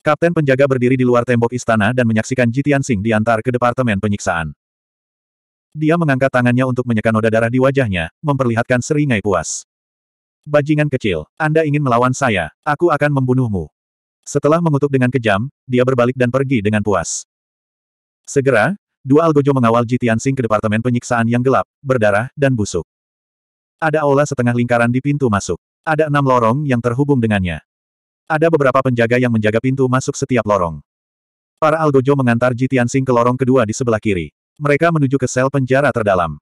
Kapten penjaga berdiri di luar tembok istana dan menyaksikan Jitian Sing diantar ke Departemen Penyiksaan. Dia mengangkat tangannya untuk menyekan noda darah di wajahnya, memperlihatkan seringai puas. Bajingan kecil, Anda ingin melawan saya, aku akan membunuhmu. Setelah mengutuk dengan kejam, dia berbalik dan pergi dengan puas. Segera, dua algojo mengawal Jitian Sing ke Departemen Penyiksaan yang gelap, berdarah, dan busuk. Ada aula setengah lingkaran di pintu masuk. Ada enam lorong yang terhubung dengannya. Ada beberapa penjaga yang menjaga pintu masuk setiap lorong. Para Algojo mengantar Jitian Sing ke lorong kedua di sebelah kiri. Mereka menuju ke sel penjara terdalam.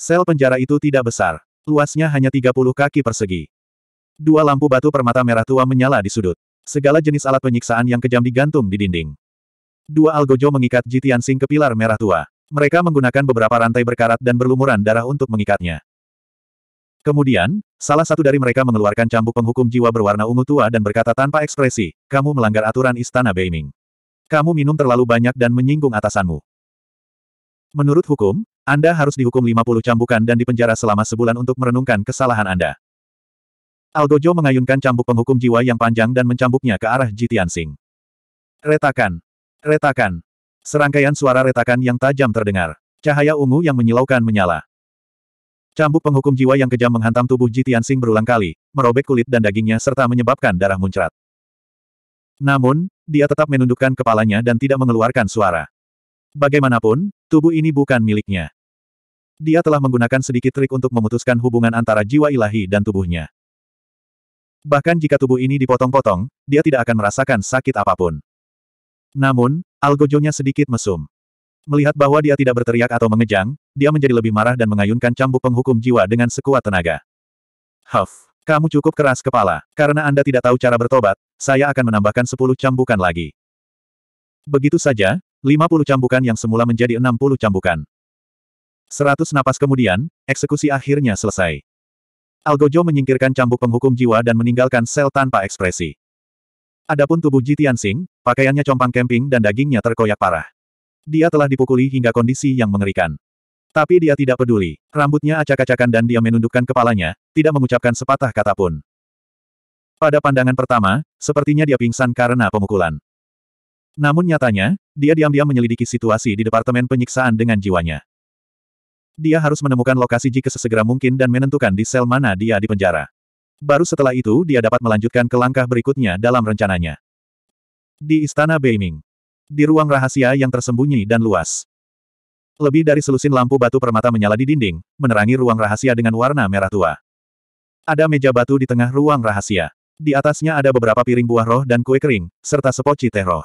Sel penjara itu tidak besar. Luasnya hanya 30 kaki persegi. Dua lampu batu permata merah tua menyala di sudut. Segala jenis alat penyiksaan yang kejam digantung di dinding. Dua Algojo mengikat Jitian Sing ke pilar merah tua. Mereka menggunakan beberapa rantai berkarat dan berlumuran darah untuk mengikatnya. Kemudian, salah satu dari mereka mengeluarkan cambuk penghukum jiwa berwarna ungu tua dan berkata tanpa ekspresi, kamu melanggar aturan istana Beiming. Kamu minum terlalu banyak dan menyinggung atasanmu. Menurut hukum, Anda harus dihukum 50 cambukan dan dipenjara selama sebulan untuk merenungkan kesalahan Anda. Algojo mengayunkan cambuk penghukum jiwa yang panjang dan mencambuknya ke arah Jitian Sing. Retakan. Retakan. Serangkaian suara retakan yang tajam terdengar. Cahaya ungu yang menyilaukan menyala. Cambuk penghukum jiwa yang kejam menghantam tubuh Ji Tianxing berulang kali, merobek kulit dan dagingnya serta menyebabkan darah muncrat. Namun, dia tetap menundukkan kepalanya dan tidak mengeluarkan suara. Bagaimanapun, tubuh ini bukan miliknya. Dia telah menggunakan sedikit trik untuk memutuskan hubungan antara jiwa ilahi dan tubuhnya. Bahkan jika tubuh ini dipotong-potong, dia tidak akan merasakan sakit apapun. Namun, algojonya sedikit mesum. Melihat bahwa dia tidak berteriak atau mengejang, dia menjadi lebih marah dan mengayunkan cambuk penghukum jiwa dengan sekuat tenaga. Huff, kamu cukup keras kepala. Karena Anda tidak tahu cara bertobat, saya akan menambahkan sepuluh cambukan lagi. Begitu saja, lima puluh cambukan yang semula menjadi enam puluh cambukan. Seratus napas kemudian, eksekusi akhirnya selesai. Algojo menyingkirkan cambuk penghukum jiwa dan meninggalkan sel tanpa ekspresi. Adapun tubuh Jitian Tianxing, pakaiannya compang camping dan dagingnya terkoyak parah. Dia telah dipukuli hingga kondisi yang mengerikan. Tapi dia tidak peduli. Rambutnya acak-acakan dan dia menundukkan kepalanya, tidak mengucapkan sepatah kata pun. Pada pandangan pertama, sepertinya dia pingsan karena pemukulan. Namun nyatanya, dia diam-diam menyelidiki situasi di Departemen Penyiksaan dengan jiwanya. Dia harus menemukan lokasi jika sesegera mungkin dan menentukan di sel mana dia dipenjara. Baru setelah itu dia dapat melanjutkan ke langkah berikutnya dalam rencananya. Di Istana Beiming, di ruang rahasia yang tersembunyi dan luas. Lebih dari selusin lampu batu permata menyala di dinding, menerangi ruang rahasia dengan warna merah tua. Ada meja batu di tengah ruang rahasia. Di atasnya ada beberapa piring buah roh dan kue kering, serta sepoci teh roh.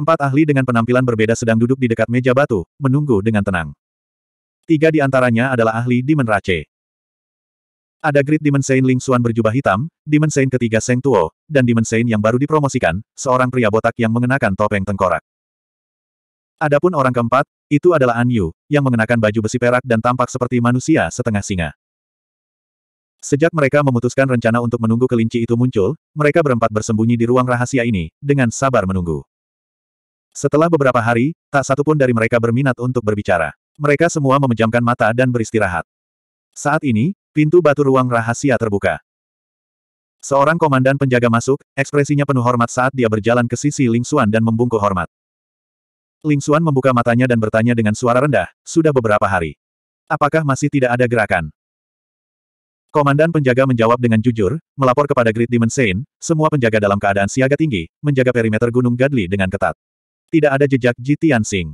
Empat ahli dengan penampilan berbeda sedang duduk di dekat meja batu, menunggu dengan tenang. Tiga di antaranya adalah ahli di Menrace. Ada Great Saint Ling Xuan berjubah hitam, Saint ketiga Seng Tuo, dan Saint yang baru dipromosikan, seorang pria botak yang mengenakan topeng tengkorak. Adapun orang keempat, itu adalah An Yu, yang mengenakan baju besi perak dan tampak seperti manusia setengah singa. Sejak mereka memutuskan rencana untuk menunggu kelinci itu muncul, mereka berempat bersembunyi di ruang rahasia ini, dengan sabar menunggu. Setelah beberapa hari, tak satu pun dari mereka berminat untuk berbicara. Mereka semua memejamkan mata dan beristirahat. Saat ini, Pintu batu ruang rahasia terbuka. Seorang komandan penjaga masuk, ekspresinya penuh hormat saat dia berjalan ke sisi Ling Xuan dan membungkuk hormat. Ling Xuan membuka matanya dan bertanya dengan suara rendah, sudah beberapa hari. Apakah masih tidak ada gerakan? Komandan penjaga menjawab dengan jujur, melapor kepada Great Demon Saint, semua penjaga dalam keadaan siaga tinggi, menjaga perimeter Gunung Gadli dengan ketat. Tidak ada jejak Ji Tianxing.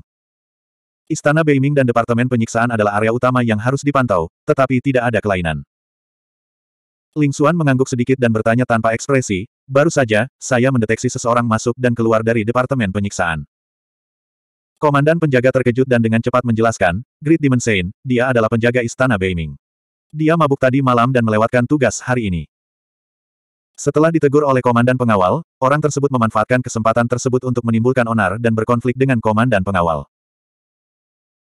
Istana Beiming dan Departemen Penyiksaan adalah area utama yang harus dipantau, tetapi tidak ada kelainan. Ling Xuan mengangguk sedikit dan bertanya tanpa ekspresi, baru saja, saya mendeteksi seseorang masuk dan keluar dari Departemen Penyiksaan. Komandan penjaga terkejut dan dengan cepat menjelaskan, Grid Demon Saint, dia adalah penjaga Istana Beiming. Dia mabuk tadi malam dan melewatkan tugas hari ini. Setelah ditegur oleh komandan pengawal, orang tersebut memanfaatkan kesempatan tersebut untuk menimbulkan onar dan berkonflik dengan komandan pengawal.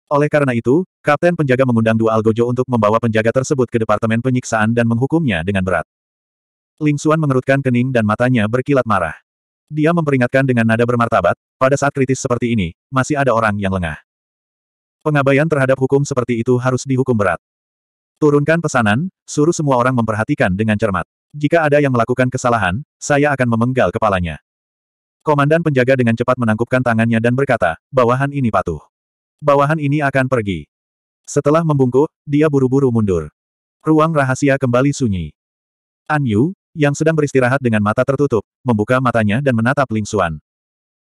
Oleh karena itu, Kapten Penjaga mengundang dua Algojo untuk membawa penjaga tersebut ke Departemen Penyiksaan dan menghukumnya dengan berat. Ling Xuan mengerutkan kening dan matanya berkilat marah. Dia memperingatkan dengan nada bermartabat, pada saat kritis seperti ini, masih ada orang yang lengah. Pengabaian terhadap hukum seperti itu harus dihukum berat. Turunkan pesanan, suruh semua orang memperhatikan dengan cermat. Jika ada yang melakukan kesalahan, saya akan memenggal kepalanya. Komandan penjaga dengan cepat menangkupkan tangannya dan berkata, bawahan ini patuh. Bawahan ini akan pergi. Setelah membungkuk, dia buru-buru mundur. Ruang rahasia kembali sunyi. An Yu, yang sedang beristirahat dengan mata tertutup, membuka matanya dan menatap Ling Xuan.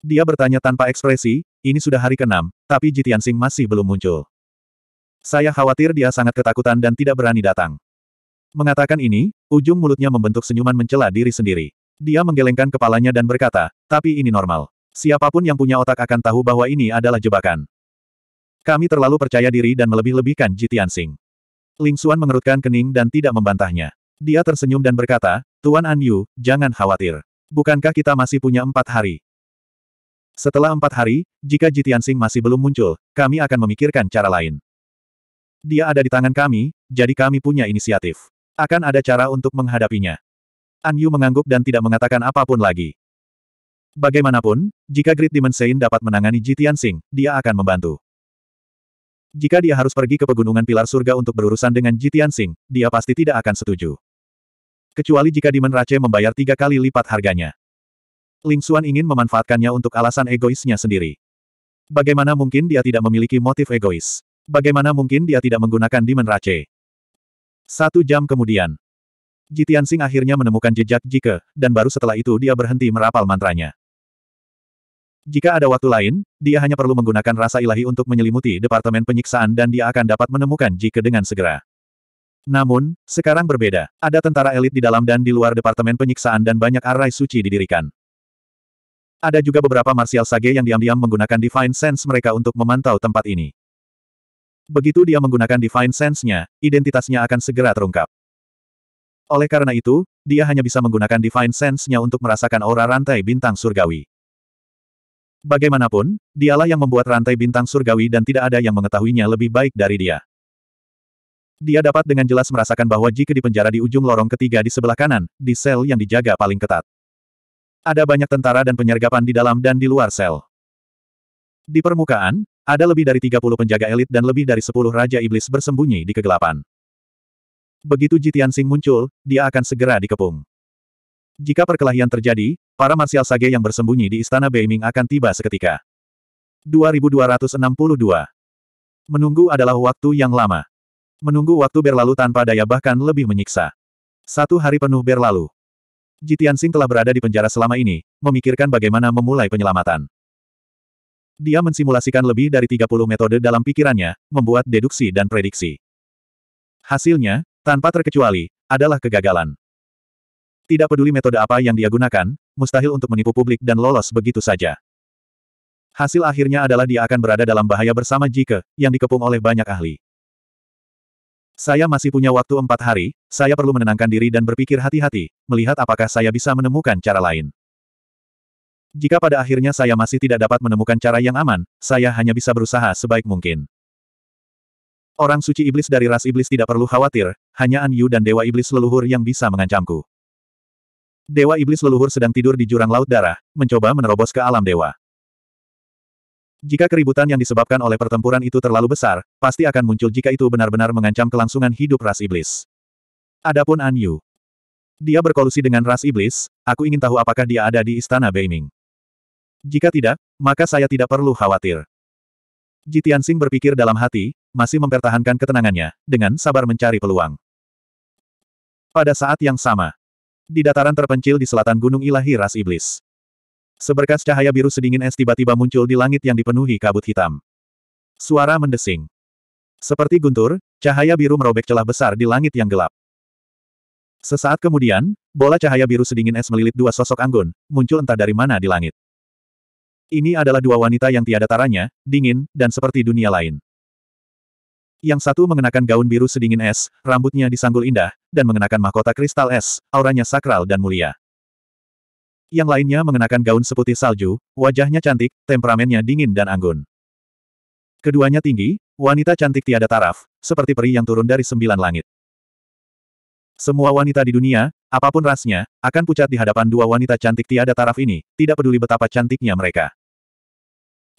Dia bertanya tanpa ekspresi, ini sudah hari ke-6, tapi Jitian Sing masih belum muncul. Saya khawatir dia sangat ketakutan dan tidak berani datang. Mengatakan ini, ujung mulutnya membentuk senyuman mencela diri sendiri. Dia menggelengkan kepalanya dan berkata, tapi ini normal. Siapapun yang punya otak akan tahu bahwa ini adalah jebakan. Kami terlalu percaya diri dan melebih-lebihkan Jitian Sing. Ling Xuan mengerutkan kening dan tidak membantahnya. Dia tersenyum dan berkata, Tuan An Yu, jangan khawatir. Bukankah kita masih punya empat hari? Setelah empat hari, jika Jitian Sing masih belum muncul, kami akan memikirkan cara lain. Dia ada di tangan kami, jadi kami punya inisiatif. Akan ada cara untuk menghadapinya. An Yu mengangguk dan tidak mengatakan apapun lagi. Bagaimanapun, jika Great Demon Sein dapat menangani Jitian Sing, dia akan membantu. Jika dia harus pergi ke pegunungan pilar surga untuk berurusan dengan Jitian Sing, dia pasti tidak akan setuju. Kecuali jika Demon Rache membayar tiga kali lipat harganya. Ling Xuan ingin memanfaatkannya untuk alasan egoisnya sendiri. Bagaimana mungkin dia tidak memiliki motif egois? Bagaimana mungkin dia tidak menggunakan Demon Rache? Satu jam kemudian, Jitian Sing akhirnya menemukan jejak Jike, dan baru setelah itu dia berhenti merapal mantranya. Jika ada waktu lain, dia hanya perlu menggunakan rasa ilahi untuk menyelimuti Departemen Penyiksaan dan dia akan dapat menemukan Jike dengan segera. Namun, sekarang berbeda. Ada tentara elit di dalam dan di luar Departemen Penyiksaan dan banyak arai suci didirikan. Ada juga beberapa martial sage yang diam-diam menggunakan Divine Sense mereka untuk memantau tempat ini. Begitu dia menggunakan Divine Sense-nya, identitasnya akan segera terungkap. Oleh karena itu, dia hanya bisa menggunakan Divine Sense-nya untuk merasakan aura rantai bintang surgawi. Bagaimanapun, dialah yang membuat rantai bintang surgawi dan tidak ada yang mengetahuinya lebih baik dari dia. Dia dapat dengan jelas merasakan bahwa jika dipenjara di ujung lorong ketiga di sebelah kanan, di sel yang dijaga paling ketat. Ada banyak tentara dan penyergapan di dalam dan di luar sel. Di permukaan, ada lebih dari 30 penjaga elit dan lebih dari 10 Raja Iblis bersembunyi di kegelapan. Begitu Jitian Sing muncul, dia akan segera dikepung. Jika perkelahian terjadi, para Marsial Sage yang bersembunyi di Istana Beiming akan tiba seketika. 2262 Menunggu adalah waktu yang lama. Menunggu waktu berlalu tanpa daya bahkan lebih menyiksa. Satu hari penuh berlalu. Jitian Sing telah berada di penjara selama ini, memikirkan bagaimana memulai penyelamatan. Dia mensimulasikan lebih dari 30 metode dalam pikirannya, membuat deduksi dan prediksi. Hasilnya, tanpa terkecuali, adalah kegagalan. Tidak peduli metode apa yang dia gunakan, mustahil untuk menipu publik dan lolos begitu saja. Hasil akhirnya adalah dia akan berada dalam bahaya bersama Jike, yang dikepung oleh banyak ahli. Saya masih punya waktu empat hari, saya perlu menenangkan diri dan berpikir hati-hati, melihat apakah saya bisa menemukan cara lain. Jika pada akhirnya saya masih tidak dapat menemukan cara yang aman, saya hanya bisa berusaha sebaik mungkin. Orang suci iblis dari ras iblis tidak perlu khawatir, hanya An Yu dan Dewa Iblis leluhur yang bisa mengancamku. Dewa Iblis leluhur sedang tidur di jurang laut darah, mencoba menerobos ke alam dewa. Jika keributan yang disebabkan oleh pertempuran itu terlalu besar, pasti akan muncul jika itu benar-benar mengancam kelangsungan hidup ras iblis. Adapun An Yu. Dia berkolusi dengan ras iblis, aku ingin tahu apakah dia ada di istana Beiming. Jika tidak, maka saya tidak perlu khawatir. Jitian Sing berpikir dalam hati, masih mempertahankan ketenangannya, dengan sabar mencari peluang. Pada saat yang sama, di dataran terpencil di selatan Gunung Ilahi Ras Iblis. Seberkas cahaya biru sedingin es tiba-tiba muncul di langit yang dipenuhi kabut hitam. Suara mendesing. Seperti guntur, cahaya biru merobek celah besar di langit yang gelap. Sesaat kemudian, bola cahaya biru sedingin es melilit dua sosok anggun, muncul entah dari mana di langit. Ini adalah dua wanita yang tiada taranya, dingin, dan seperti dunia lain. Yang satu mengenakan gaun biru sedingin es, rambutnya disanggul indah, dan mengenakan mahkota kristal es, auranya sakral dan mulia. Yang lainnya mengenakan gaun seputih salju, wajahnya cantik, temperamennya dingin dan anggun. Keduanya tinggi, wanita cantik tiada taraf, seperti peri yang turun dari sembilan langit. Semua wanita di dunia, apapun rasnya, akan pucat di hadapan dua wanita cantik tiada taraf ini, tidak peduli betapa cantiknya mereka.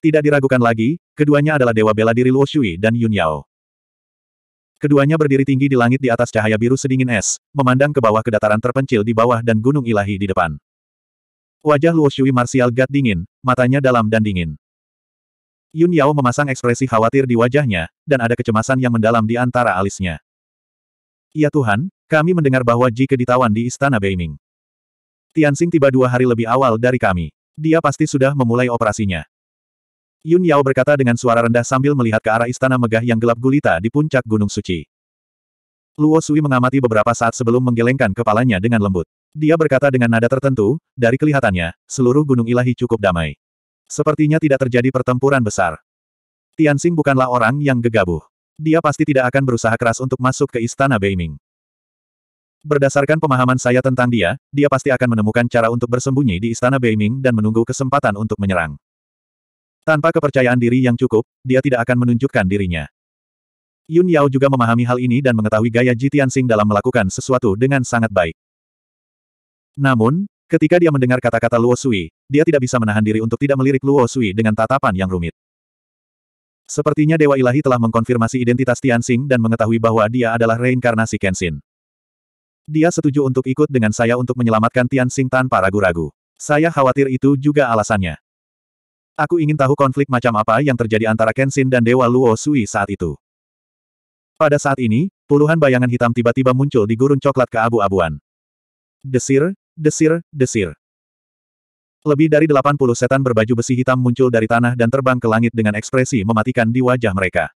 Tidak diragukan lagi, keduanya adalah dewa bela diri Luo dan Yun Yao. Keduanya berdiri tinggi di langit di atas cahaya biru sedingin es, memandang ke bawah ke dataran terpencil di bawah dan gunung ilahi di depan. Wajah Luo Shui martial gat dingin, matanya dalam dan dingin. Yun Yao memasang ekspresi khawatir di wajahnya, dan ada kecemasan yang mendalam di antara alisnya. Ya Tuhan, kami mendengar bahwa Ji ditawan di Istana Beiming. Tianxing tiba dua hari lebih awal dari kami. Dia pasti sudah memulai operasinya. Yun Yao berkata dengan suara rendah sambil melihat ke arah istana megah yang gelap gulita di puncak Gunung Suci. Luo Sui mengamati beberapa saat sebelum menggelengkan kepalanya dengan lembut. Dia berkata dengan nada tertentu, dari kelihatannya, seluruh gunung ilahi cukup damai. Sepertinya tidak terjadi pertempuran besar. Tianxing bukanlah orang yang gegabah. Dia pasti tidak akan berusaha keras untuk masuk ke istana Beiming. Berdasarkan pemahaman saya tentang dia, dia pasti akan menemukan cara untuk bersembunyi di istana Beiming dan menunggu kesempatan untuk menyerang. Tanpa kepercayaan diri yang cukup, dia tidak akan menunjukkan dirinya. Yun Yao juga memahami hal ini dan mengetahui gaya Ji Tianxing dalam melakukan sesuatu dengan sangat baik. Namun, ketika dia mendengar kata-kata Luo Sui, dia tidak bisa menahan diri untuk tidak melirik Luo Sui dengan tatapan yang rumit. Sepertinya Dewa Ilahi telah mengkonfirmasi identitas Tianxing dan mengetahui bahwa dia adalah reinkarnasi Kenshin. Dia setuju untuk ikut dengan saya untuk menyelamatkan Tianxing tanpa ragu-ragu. Saya khawatir itu juga alasannya. Aku ingin tahu konflik macam apa yang terjadi antara Kenshin dan Dewa Luo Sui saat itu. Pada saat ini, puluhan bayangan hitam tiba-tiba muncul di gurun coklat keabu-abuan. Desir, desir, desir. Lebih dari 80 setan berbaju besi hitam muncul dari tanah dan terbang ke langit dengan ekspresi mematikan di wajah mereka.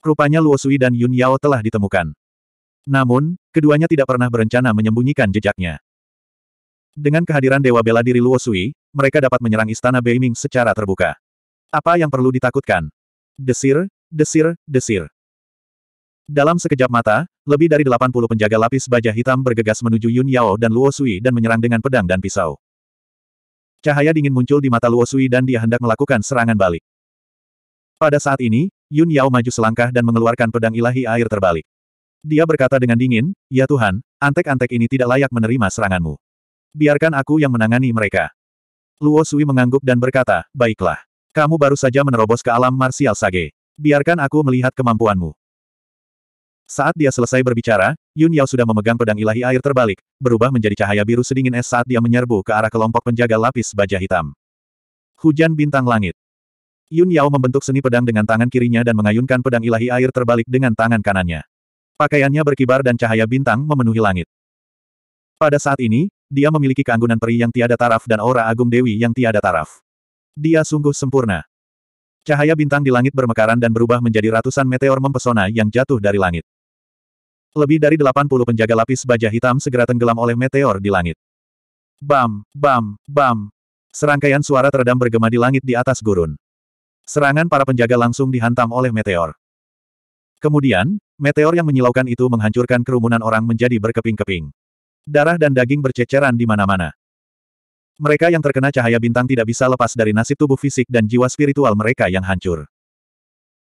Rupanya Luo Sui dan Yun Yao telah ditemukan. Namun, keduanya tidak pernah berencana menyembunyikan jejaknya. Dengan kehadiran Dewa Bela Diri Luo Sui, mereka dapat menyerang istana Beiming secara terbuka. Apa yang perlu ditakutkan? Desir, desir, desir. Dalam sekejap mata, lebih dari 80 penjaga lapis baja hitam bergegas menuju Yun Yao dan Luo Sui dan menyerang dengan pedang dan pisau. Cahaya dingin muncul di mata Luo Sui dan dia hendak melakukan serangan balik. Pada saat ini, Yun Yao maju selangkah dan mengeluarkan pedang ilahi air terbalik. Dia berkata dengan dingin, Ya Tuhan, antek-antek ini tidak layak menerima seranganmu. Biarkan aku yang menangani mereka. Luo Sui mengangguk dan berkata, baiklah. Kamu baru saja menerobos ke alam marsial sage. Biarkan aku melihat kemampuanmu. Saat dia selesai berbicara, Yun Yao sudah memegang pedang ilahi air terbalik, berubah menjadi cahaya biru sedingin es saat dia menyerbu ke arah kelompok penjaga lapis baja hitam. Hujan bintang langit. Yun Yao membentuk seni pedang dengan tangan kirinya dan mengayunkan pedang ilahi air terbalik dengan tangan kanannya. Pakaiannya berkibar dan cahaya bintang memenuhi langit. Pada saat ini, dia memiliki keanggunan peri yang tiada taraf dan aura agung dewi yang tiada taraf. Dia sungguh sempurna. Cahaya bintang di langit bermekaran dan berubah menjadi ratusan meteor mempesona yang jatuh dari langit. Lebih dari 80 penjaga lapis baja hitam segera tenggelam oleh meteor di langit. Bam, bam, bam. Serangkaian suara teredam bergema di langit di atas gurun. Serangan para penjaga langsung dihantam oleh meteor. Kemudian, meteor yang menyilaukan itu menghancurkan kerumunan orang menjadi berkeping-keping. Darah dan daging berceceran di mana-mana. Mereka yang terkena cahaya bintang tidak bisa lepas dari nasib tubuh fisik dan jiwa spiritual mereka yang hancur.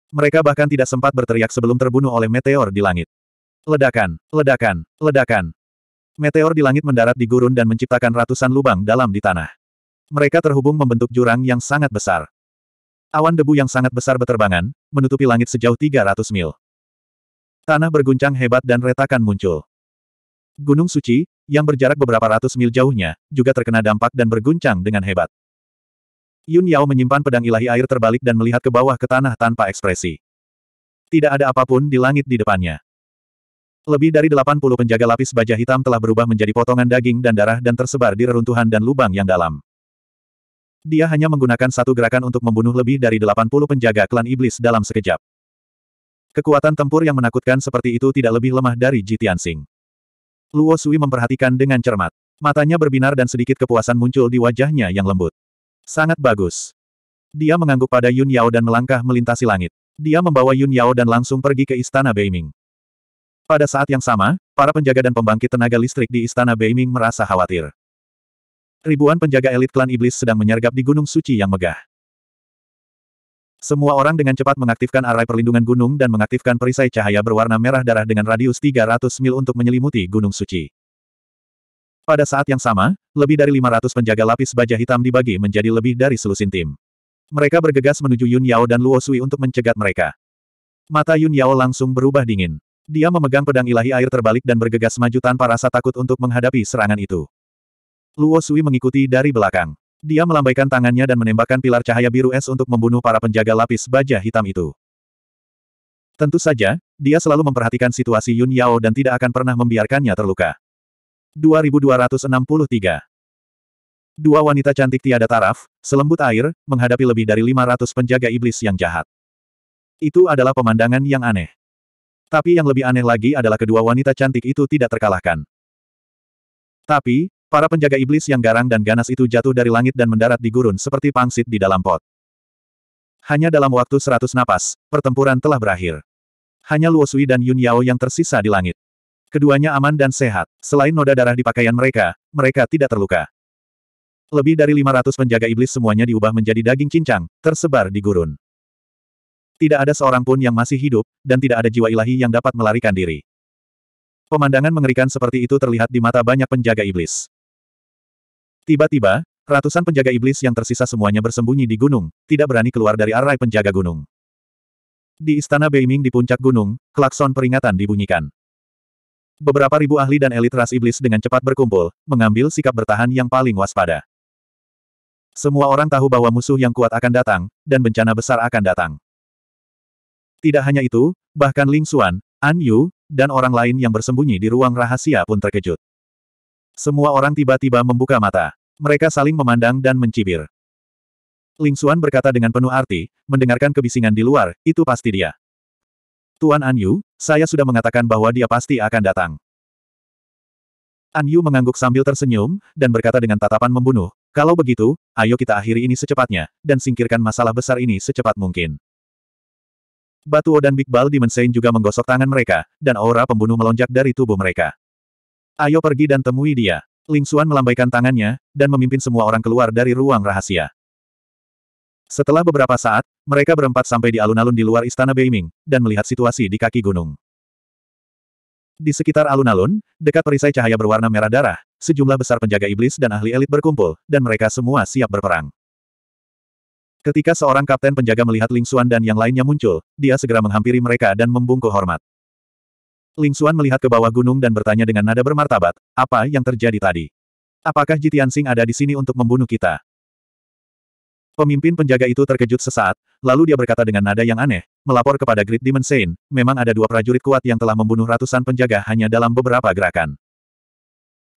Mereka bahkan tidak sempat berteriak sebelum terbunuh oleh meteor di langit. Ledakan, ledakan, ledakan. Meteor di langit mendarat di gurun dan menciptakan ratusan lubang dalam di tanah. Mereka terhubung membentuk jurang yang sangat besar. Awan debu yang sangat besar beterbangan, menutupi langit sejauh 300 mil. Tanah berguncang hebat dan retakan muncul. Gunung Suci, yang berjarak beberapa ratus mil jauhnya, juga terkena dampak dan berguncang dengan hebat. Yun Yao menyimpan pedang ilahi air terbalik dan melihat ke bawah ke tanah tanpa ekspresi. Tidak ada apapun di langit di depannya. Lebih dari 80 penjaga lapis baja hitam telah berubah menjadi potongan daging dan darah dan tersebar di reruntuhan dan lubang yang dalam. Dia hanya menggunakan satu gerakan untuk membunuh lebih dari 80 penjaga klan iblis dalam sekejap. Kekuatan tempur yang menakutkan seperti itu tidak lebih lemah dari Jitian Sing. Luo Sui memperhatikan dengan cermat. Matanya berbinar dan sedikit kepuasan muncul di wajahnya yang lembut. Sangat bagus. Dia mengangguk pada Yun Yao dan melangkah melintasi langit. Dia membawa Yun Yao dan langsung pergi ke istana Beiming. Pada saat yang sama, para penjaga dan pembangkit tenaga listrik di istana Beiming merasa khawatir. Ribuan penjaga elit klan iblis sedang menyergap di Gunung Suci yang megah. Semua orang dengan cepat mengaktifkan arai perlindungan gunung dan mengaktifkan perisai cahaya berwarna merah darah dengan radius 300 mil untuk menyelimuti gunung suci. Pada saat yang sama, lebih dari 500 penjaga lapis baja hitam dibagi menjadi lebih dari selusin tim. Mereka bergegas menuju Yun Yao dan Luo Sui untuk mencegat mereka. Mata Yun Yao langsung berubah dingin. Dia memegang pedang ilahi air terbalik dan bergegas maju tanpa rasa takut untuk menghadapi serangan itu. Luo Sui mengikuti dari belakang. Dia melambaikan tangannya dan menembakkan pilar cahaya biru es untuk membunuh para penjaga lapis baja hitam itu. Tentu saja, dia selalu memperhatikan situasi Yun Yao dan tidak akan pernah membiarkannya terluka. 2263 Dua wanita cantik tiada taraf, selembut air, menghadapi lebih dari 500 penjaga iblis yang jahat. Itu adalah pemandangan yang aneh. Tapi yang lebih aneh lagi adalah kedua wanita cantik itu tidak terkalahkan. Tapi, Para penjaga iblis yang garang dan ganas itu jatuh dari langit dan mendarat di gurun seperti pangsit di dalam pot. Hanya dalam waktu seratus napas, pertempuran telah berakhir. Hanya Luo Sui dan Yun Yao yang tersisa di langit. Keduanya aman dan sehat. Selain noda darah di pakaian mereka, mereka tidak terluka. Lebih dari 500 penjaga iblis semuanya diubah menjadi daging cincang, tersebar di gurun. Tidak ada seorang pun yang masih hidup, dan tidak ada jiwa ilahi yang dapat melarikan diri. Pemandangan mengerikan seperti itu terlihat di mata banyak penjaga iblis. Tiba-tiba, ratusan penjaga iblis yang tersisa semuanya bersembunyi di gunung, tidak berani keluar dari arai penjaga gunung. Di istana Beiming di puncak gunung, klakson peringatan dibunyikan. Beberapa ribu ahli dan elit ras iblis dengan cepat berkumpul, mengambil sikap bertahan yang paling waspada. Semua orang tahu bahwa musuh yang kuat akan datang, dan bencana besar akan datang. Tidak hanya itu, bahkan Ling Xuan, An Yu, dan orang lain yang bersembunyi di ruang rahasia pun terkejut. Semua orang tiba-tiba membuka mata. Mereka saling memandang dan mencibir. Ling Xuan berkata dengan penuh arti, mendengarkan kebisingan di luar, itu pasti dia. Tuan An Yu, saya sudah mengatakan bahwa dia pasti akan datang. An Yu mengangguk sambil tersenyum, dan berkata dengan tatapan membunuh, kalau begitu, ayo kita akhiri ini secepatnya, dan singkirkan masalah besar ini secepat mungkin. Batuo dan Big Bal di Mensein juga menggosok tangan mereka, dan aura pembunuh melonjak dari tubuh mereka. Ayo pergi dan temui dia. Ling Xuan melambaikan tangannya, dan memimpin semua orang keluar dari ruang rahasia. Setelah beberapa saat, mereka berempat sampai di alun-alun di luar istana Beiming, dan melihat situasi di kaki gunung. Di sekitar alun-alun, dekat perisai cahaya berwarna merah darah, sejumlah besar penjaga iblis dan ahli elit berkumpul, dan mereka semua siap berperang. Ketika seorang kapten penjaga melihat Ling Xuan dan yang lainnya muncul, dia segera menghampiri mereka dan membungkuk hormat. Ling Xuan melihat ke bawah gunung dan bertanya dengan nada bermartabat, apa yang terjadi tadi? Apakah Jitian Sing ada di sini untuk membunuh kita? Pemimpin penjaga itu terkejut sesaat, lalu dia berkata dengan nada yang aneh, melapor kepada Great Demon Saint, memang ada dua prajurit kuat yang telah membunuh ratusan penjaga hanya dalam beberapa gerakan.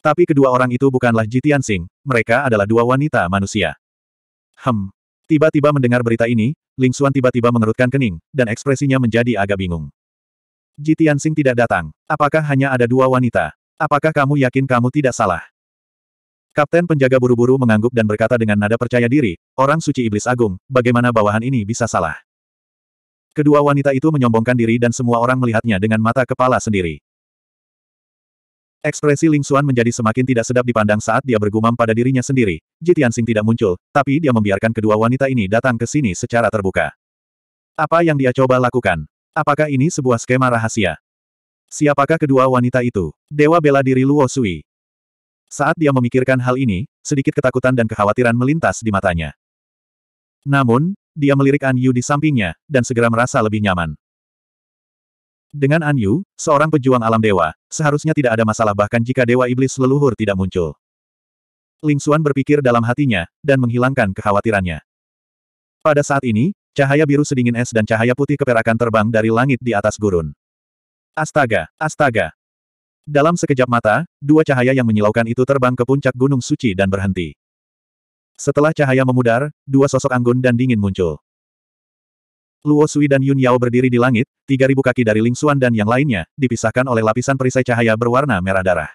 Tapi kedua orang itu bukanlah Jitian Sing, mereka adalah dua wanita manusia. Hem. Tiba-tiba mendengar berita ini, Ling Xuan tiba-tiba mengerutkan kening, dan ekspresinya menjadi agak bingung. Ji Tianxing tidak datang. Apakah hanya ada dua wanita? Apakah kamu yakin kamu tidak salah? Kapten penjaga buru-buru mengangguk dan berkata dengan nada percaya diri, orang suci iblis agung, bagaimana bawahan ini bisa salah? Kedua wanita itu menyombongkan diri dan semua orang melihatnya dengan mata kepala sendiri. Ekspresi Ling Xuan menjadi semakin tidak sedap dipandang saat dia bergumam pada dirinya sendiri. Jitian Sing tidak muncul, tapi dia membiarkan kedua wanita ini datang ke sini secara terbuka. Apa yang dia coba lakukan? Apakah ini sebuah skema rahasia? Siapakah kedua wanita itu? Dewa bela diri Luo Sui. Saat dia memikirkan hal ini, sedikit ketakutan dan kekhawatiran melintas di matanya. Namun, dia melirik An Yu di sampingnya, dan segera merasa lebih nyaman. Dengan An Yu, seorang pejuang alam dewa, seharusnya tidak ada masalah bahkan jika dewa iblis leluhur tidak muncul. Ling Xuan berpikir dalam hatinya, dan menghilangkan kekhawatirannya. Pada saat ini, Cahaya biru sedingin es dan cahaya putih keperakan terbang dari langit di atas gurun. Astaga, astaga. Dalam sekejap mata, dua cahaya yang menyilaukan itu terbang ke puncak gunung suci dan berhenti. Setelah cahaya memudar, dua sosok anggun dan dingin muncul. Luo Sui dan Yun Yao berdiri di langit, 3000 kaki dari Ling Xuan dan yang lainnya, dipisahkan oleh lapisan perisai cahaya berwarna merah darah.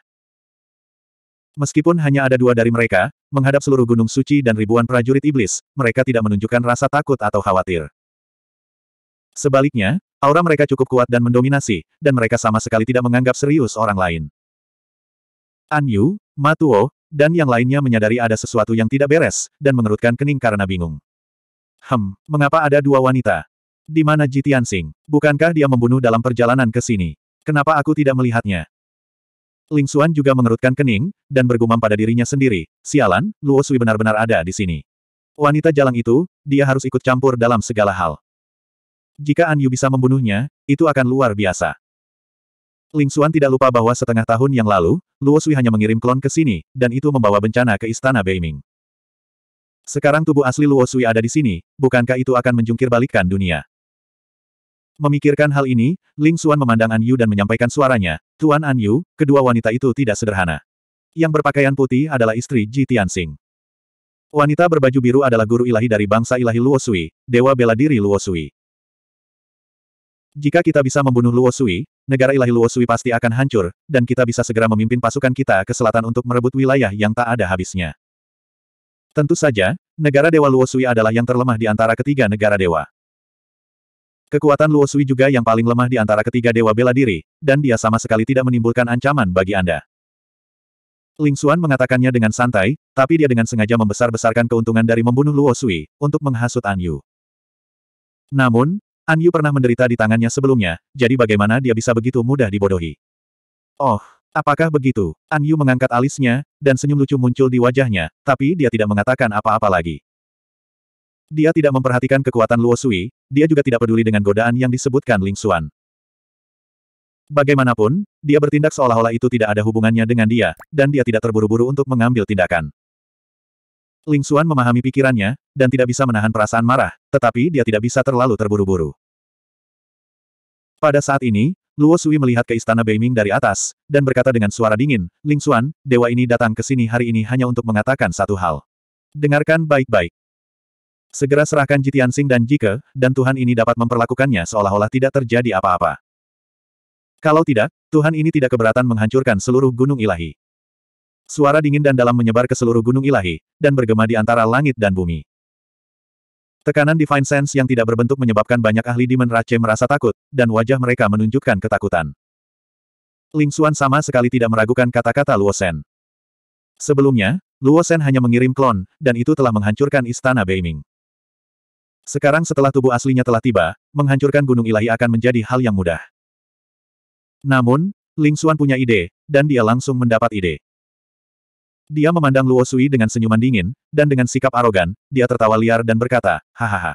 Meskipun hanya ada dua dari mereka, menghadap seluruh gunung suci dan ribuan prajurit iblis, mereka tidak menunjukkan rasa takut atau khawatir. Sebaliknya, aura mereka cukup kuat dan mendominasi, dan mereka sama sekali tidak menganggap serius orang lain. An Yu, Matuo, dan yang lainnya menyadari ada sesuatu yang tidak beres, dan mengerutkan kening karena bingung. Hem, mengapa ada dua wanita? Di mana Jitian Sing? Bukankah dia membunuh dalam perjalanan ke sini? Kenapa aku tidak melihatnya? Ling Xuan juga mengerutkan kening, dan bergumam pada dirinya sendiri, sialan, Luo Sui benar-benar ada di sini. Wanita jalang itu, dia harus ikut campur dalam segala hal. Jika An Yu bisa membunuhnya, itu akan luar biasa. Ling Xuan tidak lupa bahwa setengah tahun yang lalu, Luo Sui hanya mengirim klon ke sini, dan itu membawa bencana ke istana Beiming. Sekarang tubuh asli Luo Sui ada di sini, bukankah itu akan menjungkir balikkan dunia? Memikirkan hal ini, Ling Xuan memandang An Yu dan menyampaikan suaranya, Tuan An Yu, kedua wanita itu tidak sederhana. Yang berpakaian putih adalah istri Ji Tianxing. Wanita berbaju biru adalah guru ilahi dari bangsa ilahi Luo Dewa Bela Diri Luo Jika kita bisa membunuh Luo negara ilahi Luo pasti akan hancur, dan kita bisa segera memimpin pasukan kita ke selatan untuk merebut wilayah yang tak ada habisnya. Tentu saja, negara Dewa Luo adalah yang terlemah di antara ketiga negara dewa. Kekuatan Luo Sui juga yang paling lemah di antara ketiga dewa bela diri, dan dia sama sekali tidak menimbulkan ancaman bagi Anda. Ling Xuan mengatakannya dengan santai, tapi dia dengan sengaja membesar-besarkan keuntungan dari membunuh Luo Sui, untuk menghasut An Yu. Namun, An Yu pernah menderita di tangannya sebelumnya, jadi bagaimana dia bisa begitu mudah dibodohi? Oh, apakah begitu? An Yu mengangkat alisnya, dan senyum lucu muncul di wajahnya, tapi dia tidak mengatakan apa-apa lagi. Dia tidak memperhatikan kekuatan Luo Sui, dia juga tidak peduli dengan godaan yang disebutkan Ling Xuan. Bagaimanapun, dia bertindak seolah-olah itu tidak ada hubungannya dengan dia, dan dia tidak terburu-buru untuk mengambil tindakan. Ling Xuan memahami pikirannya, dan tidak bisa menahan perasaan marah, tetapi dia tidak bisa terlalu terburu-buru. Pada saat ini, Luo Sui melihat ke istana Beiming dari atas, dan berkata dengan suara dingin, Ling Xuan, dewa ini datang ke sini hari ini hanya untuk mengatakan satu hal. Dengarkan baik-baik. Segera serahkan Jitian Sing dan Jike, dan Tuhan ini dapat memperlakukannya seolah-olah tidak terjadi apa-apa. Kalau tidak, Tuhan ini tidak keberatan menghancurkan seluruh gunung ilahi. Suara dingin dan dalam menyebar ke seluruh gunung ilahi, dan bergema di antara langit dan bumi. Tekanan Divine Sense yang tidak berbentuk menyebabkan banyak ahli Demon Rache merasa takut, dan wajah mereka menunjukkan ketakutan. Ling Xuan sama sekali tidak meragukan kata-kata Luo Shen. Sebelumnya, Luo Shen hanya mengirim klon, dan itu telah menghancurkan istana Beiming. Sekarang setelah tubuh aslinya telah tiba, menghancurkan gunung ilahi akan menjadi hal yang mudah. Namun, Ling Xuan punya ide, dan dia langsung mendapat ide. Dia memandang Luo Sui dengan senyuman dingin, dan dengan sikap arogan, dia tertawa liar dan berkata, Hahaha.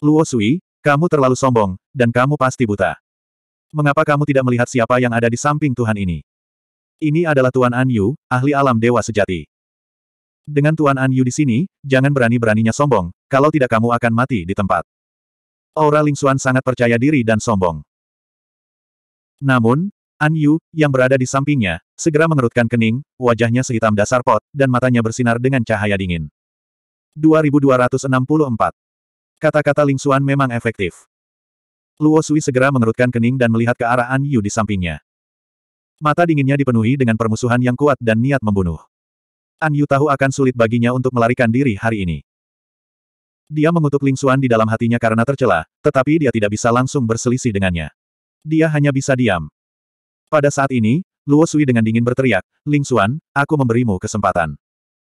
Luo Sui, kamu terlalu sombong, dan kamu pasti buta. Mengapa kamu tidak melihat siapa yang ada di samping Tuhan ini? Ini adalah Tuan An Yu, ahli alam dewa sejati. Dengan Tuan An Yu di sini, jangan berani-beraninya sombong, kalau tidak kamu akan mati di tempat. Aura Ling Xuan sangat percaya diri dan sombong. Namun, An Yu, yang berada di sampingnya, segera mengerutkan kening, wajahnya sehitam dasar pot, dan matanya bersinar dengan cahaya dingin. 2264. Kata-kata Ling Xuan memang efektif. Luo Sui segera mengerutkan kening dan melihat ke arah An Yu di sampingnya. Mata dinginnya dipenuhi dengan permusuhan yang kuat dan niat membunuh. An Yu tahu akan sulit baginya untuk melarikan diri hari ini. Dia mengutuk Ling Xuan di dalam hatinya karena tercela, tetapi dia tidak bisa langsung berselisih dengannya. Dia hanya bisa diam. Pada saat ini, Luo Sui dengan dingin berteriak, Ling Xuan, aku memberimu kesempatan.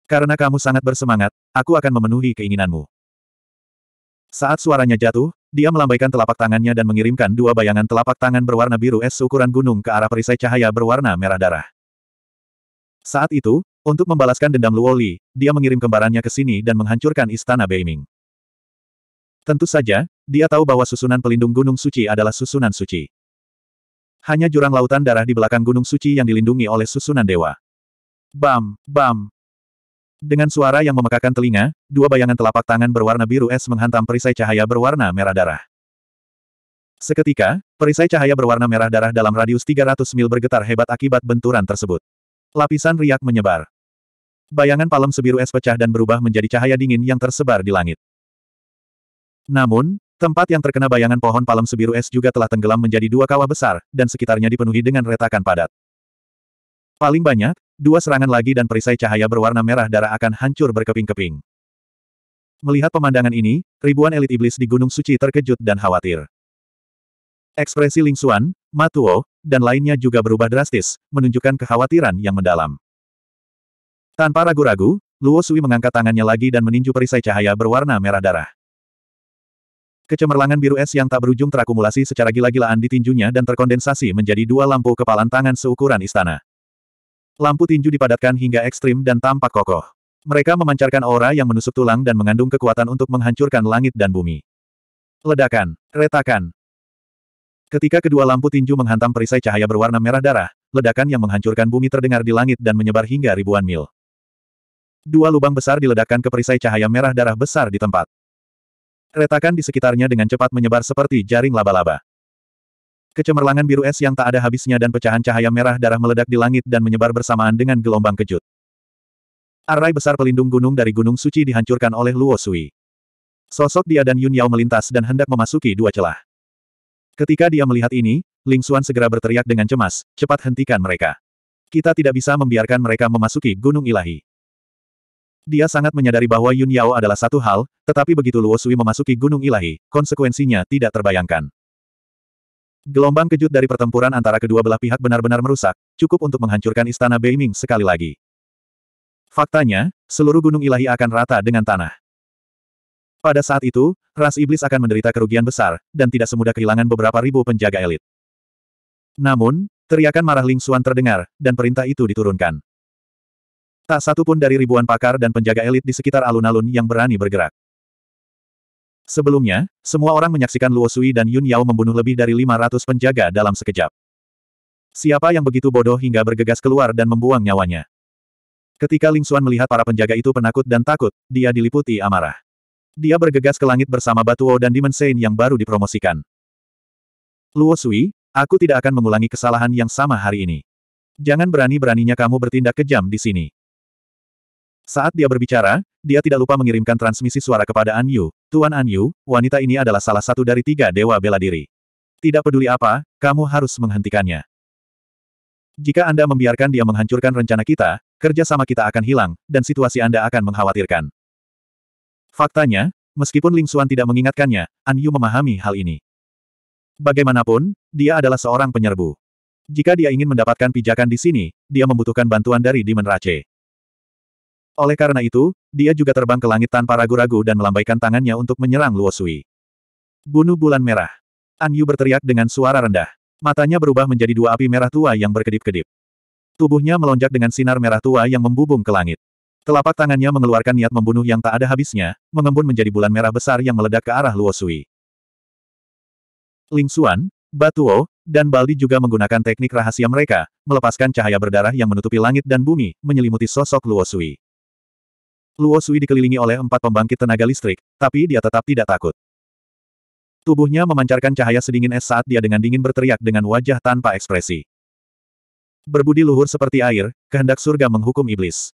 Karena kamu sangat bersemangat, aku akan memenuhi keinginanmu. Saat suaranya jatuh, dia melambaikan telapak tangannya dan mengirimkan dua bayangan telapak tangan berwarna biru es ukuran gunung ke arah perisai cahaya berwarna merah darah. Saat itu, untuk membalaskan dendam Luo Li, dia mengirim kembarannya ke sini dan menghancurkan istana Beiming. Tentu saja, dia tahu bahwa susunan pelindung Gunung Suci adalah susunan suci. Hanya jurang lautan darah di belakang Gunung Suci yang dilindungi oleh susunan dewa. Bam, bam. Dengan suara yang memekakan telinga, dua bayangan telapak tangan berwarna biru es menghantam perisai cahaya berwarna merah darah. Seketika, perisai cahaya berwarna merah darah dalam radius 300 mil bergetar hebat akibat benturan tersebut. Lapisan riak menyebar. Bayangan palem sebiru es pecah dan berubah menjadi cahaya dingin yang tersebar di langit. Namun, tempat yang terkena bayangan pohon palem sebiru es juga telah tenggelam menjadi dua kawah besar, dan sekitarnya dipenuhi dengan retakan padat. Paling banyak, dua serangan lagi dan perisai cahaya berwarna merah darah akan hancur berkeping-keping. Melihat pemandangan ini, ribuan elit iblis di Gunung Suci terkejut dan khawatir. Ekspresi Ling Xuan, Matuo, dan lainnya juga berubah drastis, menunjukkan kekhawatiran yang mendalam. Tanpa ragu-ragu, Luo Sui mengangkat tangannya lagi dan meninju perisai cahaya berwarna merah darah. Kecemerlangan biru es yang tak berujung terakumulasi secara gila-gilaan ditinjunya dan terkondensasi menjadi dua lampu kepalan tangan seukuran istana. Lampu tinju dipadatkan hingga ekstrim dan tampak kokoh. Mereka memancarkan aura yang menusuk tulang dan mengandung kekuatan untuk menghancurkan langit dan bumi. Ledakan, retakan, Ketika kedua lampu tinju menghantam perisai cahaya berwarna merah darah, ledakan yang menghancurkan bumi terdengar di langit dan menyebar hingga ribuan mil. Dua lubang besar diledakkan ke perisai cahaya merah darah besar di tempat. Retakan di sekitarnya dengan cepat menyebar seperti jaring laba-laba. Kecemerlangan biru es yang tak ada habisnya dan pecahan cahaya merah darah meledak di langit dan menyebar bersamaan dengan gelombang kejut. Arai besar pelindung gunung dari Gunung Suci dihancurkan oleh Luo Sui. Sosok dia dan Yun Yao melintas dan hendak memasuki dua celah. Ketika dia melihat ini, Ling Xuan segera berteriak dengan cemas, cepat hentikan mereka. Kita tidak bisa membiarkan mereka memasuki gunung ilahi. Dia sangat menyadari bahwa Yun Yao adalah satu hal, tetapi begitu Luo Sui memasuki gunung ilahi, konsekuensinya tidak terbayangkan. Gelombang kejut dari pertempuran antara kedua belah pihak benar-benar merusak, cukup untuk menghancurkan istana Beiming sekali lagi. Faktanya, seluruh gunung ilahi akan rata dengan tanah. Pada saat itu, ras iblis akan menderita kerugian besar, dan tidak semudah kehilangan beberapa ribu penjaga elit. Namun, teriakan marah Ling Xuan terdengar, dan perintah itu diturunkan. Tak satu pun dari ribuan pakar dan penjaga elit di sekitar alun-alun yang berani bergerak. Sebelumnya, semua orang menyaksikan Luo Sui dan Yun Yao membunuh lebih dari 500 penjaga dalam sekejap. Siapa yang begitu bodoh hingga bergegas keluar dan membuang nyawanya? Ketika Ling Xuan melihat para penjaga itu penakut dan takut, dia diliputi amarah. Dia bergegas ke langit bersama Batuo dan Demon Sein yang baru dipromosikan. Luo Sui, aku tidak akan mengulangi kesalahan yang sama hari ini. Jangan berani-beraninya kamu bertindak kejam di sini. Saat dia berbicara, dia tidak lupa mengirimkan transmisi suara kepada An Yu. Tuan An Yu, wanita ini adalah salah satu dari tiga dewa bela diri. Tidak peduli apa, kamu harus menghentikannya. Jika Anda membiarkan dia menghancurkan rencana kita, kerja sama kita akan hilang, dan situasi Anda akan mengkhawatirkan. Faktanya, meskipun Ling Xuan tidak mengingatkannya, An Yu memahami hal ini. Bagaimanapun, dia adalah seorang penyerbu. Jika dia ingin mendapatkan pijakan di sini, dia membutuhkan bantuan dari Demon Rache. Oleh karena itu, dia juga terbang ke langit tanpa ragu-ragu dan melambaikan tangannya untuk menyerang Luo Sui. Bunuh bulan merah. An Yu berteriak dengan suara rendah. Matanya berubah menjadi dua api merah tua yang berkedip-kedip. Tubuhnya melonjak dengan sinar merah tua yang membubung ke langit. Telapak tangannya mengeluarkan niat membunuh yang tak ada habisnya, mengembun menjadi bulan merah besar yang meledak ke arah Luo Sui. Ling Xuan, Batuo, dan Baldi juga menggunakan teknik rahasia mereka, melepaskan cahaya berdarah yang menutupi langit dan bumi, menyelimuti sosok Luo Sui. Luo Sui dikelilingi oleh empat pembangkit tenaga listrik, tapi dia tetap tidak takut. Tubuhnya memancarkan cahaya sedingin es saat dia dengan dingin berteriak dengan wajah tanpa ekspresi. Berbudi luhur seperti air, kehendak surga menghukum iblis.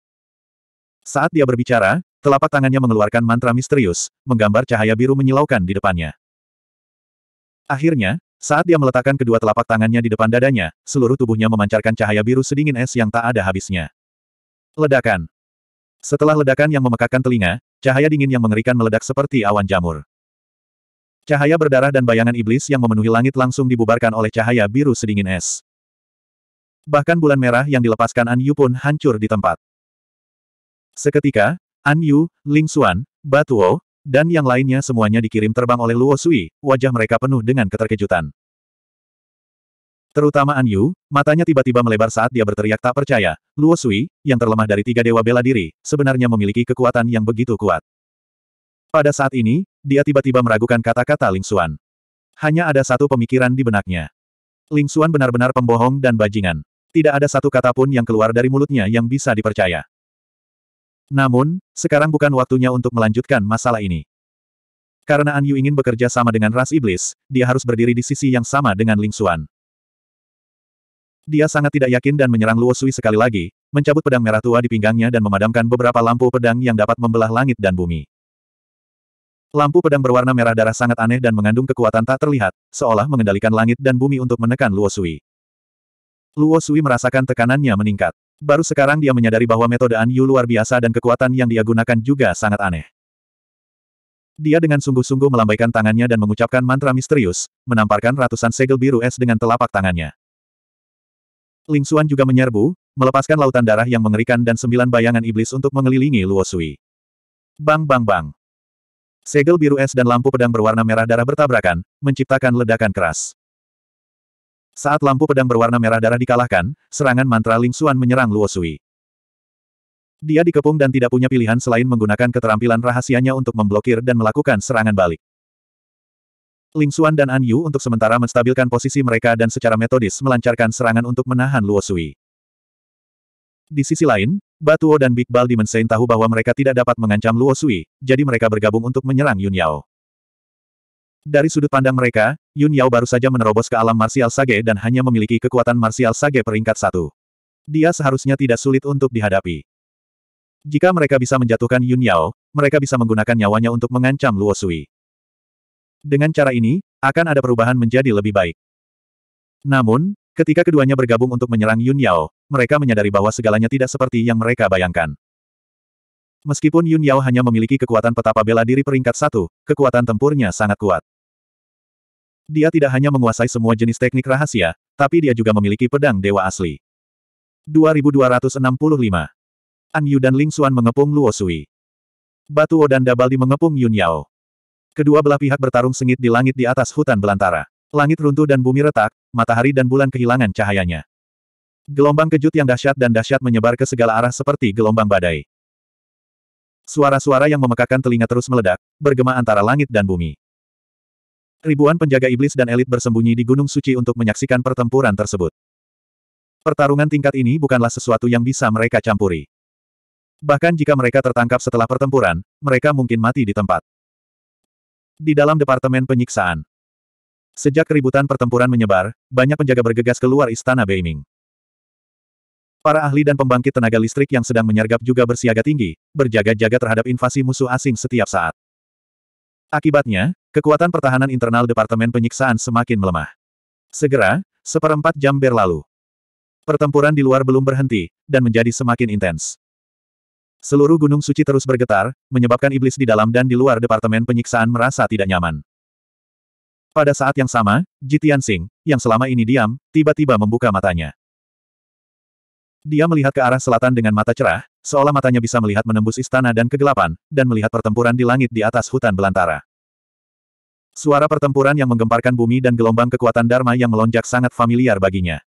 Saat dia berbicara, telapak tangannya mengeluarkan mantra misterius, menggambar cahaya biru menyilaukan di depannya. Akhirnya, saat dia meletakkan kedua telapak tangannya di depan dadanya, seluruh tubuhnya memancarkan cahaya biru sedingin es yang tak ada habisnya. Ledakan. Setelah ledakan yang memekakkan telinga, cahaya dingin yang mengerikan meledak seperti awan jamur. Cahaya berdarah dan bayangan iblis yang memenuhi langit langsung dibubarkan oleh cahaya biru sedingin es. Bahkan bulan merah yang dilepaskan An Yu pun hancur di tempat. Seketika, An Yu, Ling Xuan, Batuo, dan yang lainnya semuanya dikirim terbang oleh Luo Sui, wajah mereka penuh dengan keterkejutan. Terutama An Yu, matanya tiba-tiba melebar saat dia berteriak tak percaya, Luo Sui, yang terlemah dari tiga dewa bela diri, sebenarnya memiliki kekuatan yang begitu kuat. Pada saat ini, dia tiba-tiba meragukan kata-kata Ling Xuan. Hanya ada satu pemikiran di benaknya. Ling Xuan benar-benar pembohong dan bajingan. Tidak ada satu kata pun yang keluar dari mulutnya yang bisa dipercaya. Namun, sekarang bukan waktunya untuk melanjutkan masalah ini. Karena An Yu ingin bekerja sama dengan ras iblis, dia harus berdiri di sisi yang sama dengan Ling Xuan. Dia sangat tidak yakin dan menyerang Luo Sui sekali lagi, mencabut pedang merah tua di pinggangnya dan memadamkan beberapa lampu pedang yang dapat membelah langit dan bumi. Lampu pedang berwarna merah darah sangat aneh dan mengandung kekuatan tak terlihat, seolah mengendalikan langit dan bumi untuk menekan Luo Sui. Luo Sui merasakan tekanannya meningkat. Baru sekarang dia menyadari bahwa metode An Yu luar biasa dan kekuatan yang dia gunakan juga sangat aneh. Dia dengan sungguh-sungguh melambaikan tangannya dan mengucapkan mantra misterius, menamparkan ratusan segel biru es dengan telapak tangannya. Ling Xuan juga menyerbu, melepaskan lautan darah yang mengerikan dan sembilan bayangan iblis untuk mengelilingi Luo Sui. Bang bang bang. Segel biru es dan lampu pedang berwarna merah darah bertabrakan, menciptakan ledakan keras. Saat lampu pedang berwarna merah darah dikalahkan, serangan mantra Ling Xuan menyerang Luo Sui. Dia dikepung dan tidak punya pilihan selain menggunakan keterampilan rahasianya untuk memblokir dan melakukan serangan balik. Ling Xuan dan An Yu untuk sementara menstabilkan posisi mereka dan secara metodis melancarkan serangan untuk menahan Luo Sui. Di sisi lain, Batuo dan Big Bal di Mensein tahu bahwa mereka tidak dapat mengancam Luo Sui, jadi mereka bergabung untuk menyerang Yun Yao. Dari sudut pandang mereka, Yun Yao baru saja menerobos ke alam marsial sage dan hanya memiliki kekuatan marsial sage peringkat satu. Dia seharusnya tidak sulit untuk dihadapi. Jika mereka bisa menjatuhkan Yun Yao, mereka bisa menggunakan nyawanya untuk mengancam Luo Sui. Dengan cara ini, akan ada perubahan menjadi lebih baik. Namun, ketika keduanya bergabung untuk menyerang Yun Yao, mereka menyadari bahwa segalanya tidak seperti yang mereka bayangkan. Meskipun Yun Yao hanya memiliki kekuatan petapa bela diri peringkat satu, kekuatan tempurnya sangat kuat. Dia tidak hanya menguasai semua jenis teknik rahasia, tapi dia juga memiliki pedang dewa asli. 2265. An Yu dan Ling Xuan mengepung Luo Sui. Batu O dan Dabaldi mengepung Yun Yao. Kedua belah pihak bertarung sengit di langit di atas hutan belantara. Langit runtuh dan bumi retak, matahari dan bulan kehilangan cahayanya. Gelombang kejut yang dahsyat dan dahsyat menyebar ke segala arah seperti gelombang badai. Suara-suara yang memekakan telinga terus meledak, bergema antara langit dan bumi. Ribuan penjaga iblis dan elit bersembunyi di Gunung Suci untuk menyaksikan pertempuran tersebut. Pertarungan tingkat ini bukanlah sesuatu yang bisa mereka campuri. Bahkan jika mereka tertangkap setelah pertempuran, mereka mungkin mati di tempat. Di dalam Departemen Penyiksaan, Sejak keributan pertempuran menyebar, banyak penjaga bergegas keluar istana Beiming. Para ahli dan pembangkit tenaga listrik yang sedang menyergap juga bersiaga tinggi, berjaga-jaga terhadap invasi musuh asing setiap saat. Akibatnya, Kekuatan pertahanan internal Departemen Penyiksaan semakin melemah. Segera, seperempat jam berlalu. Pertempuran di luar belum berhenti, dan menjadi semakin intens. Seluruh gunung suci terus bergetar, menyebabkan iblis di dalam dan di luar Departemen Penyiksaan merasa tidak nyaman. Pada saat yang sama, Jitian Singh, yang selama ini diam, tiba-tiba membuka matanya. Dia melihat ke arah selatan dengan mata cerah, seolah matanya bisa melihat menembus istana dan kegelapan, dan melihat pertempuran di langit di atas hutan belantara. Suara pertempuran yang menggemparkan bumi dan gelombang kekuatan Dharma yang melonjak sangat familiar baginya.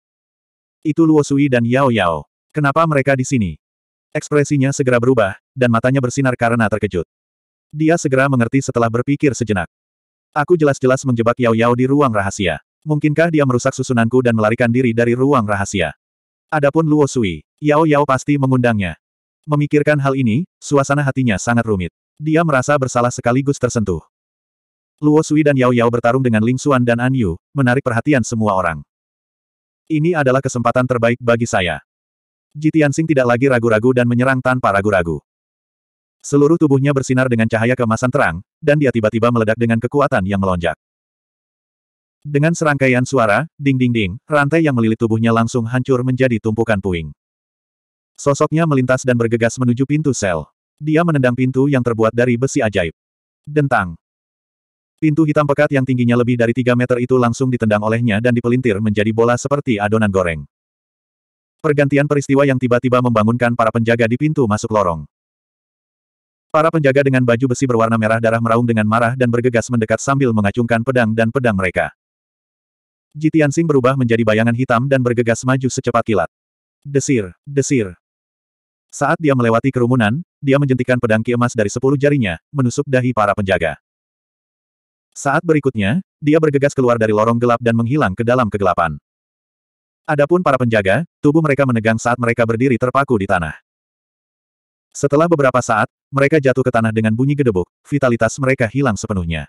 Itu Luo Sui dan Yao Yao. Kenapa mereka di sini? Ekspresinya segera berubah, dan matanya bersinar karena terkejut. Dia segera mengerti setelah berpikir sejenak. Aku jelas-jelas menjebak Yao Yao di ruang rahasia. Mungkinkah dia merusak susunanku dan melarikan diri dari ruang rahasia? Adapun Luo Sui, Yao Yao pasti mengundangnya. Memikirkan hal ini, suasana hatinya sangat rumit. Dia merasa bersalah sekaligus tersentuh. Luo Sui dan Yao Yao bertarung dengan Ling Xuan dan An Yu, menarik perhatian semua orang. Ini adalah kesempatan terbaik bagi saya. Ji Sing tidak lagi ragu-ragu dan menyerang tanpa ragu-ragu. Seluruh tubuhnya bersinar dengan cahaya kemasan terang, dan dia tiba-tiba meledak dengan kekuatan yang melonjak. Dengan serangkaian suara, ding-ding-ding, rantai yang melilit tubuhnya langsung hancur menjadi tumpukan puing. Sosoknya melintas dan bergegas menuju pintu sel. Dia menendang pintu yang terbuat dari besi ajaib. Dentang. Pintu hitam pekat yang tingginya lebih dari 3 meter itu langsung ditendang olehnya dan dipelintir menjadi bola seperti adonan goreng. Pergantian peristiwa yang tiba-tiba membangunkan para penjaga di pintu masuk lorong. Para penjaga dengan baju besi berwarna merah darah meraung dengan marah dan bergegas mendekat sambil mengacungkan pedang dan pedang mereka. Jitian Sing berubah menjadi bayangan hitam dan bergegas maju secepat kilat. Desir, desir. Saat dia melewati kerumunan, dia menjentikan pedang ki emas dari sepuluh jarinya, menusuk dahi para penjaga. Saat berikutnya, dia bergegas keluar dari lorong gelap dan menghilang ke dalam kegelapan. Adapun para penjaga, tubuh mereka menegang saat mereka berdiri terpaku di tanah. Setelah beberapa saat, mereka jatuh ke tanah dengan bunyi gedebuk, vitalitas mereka hilang sepenuhnya.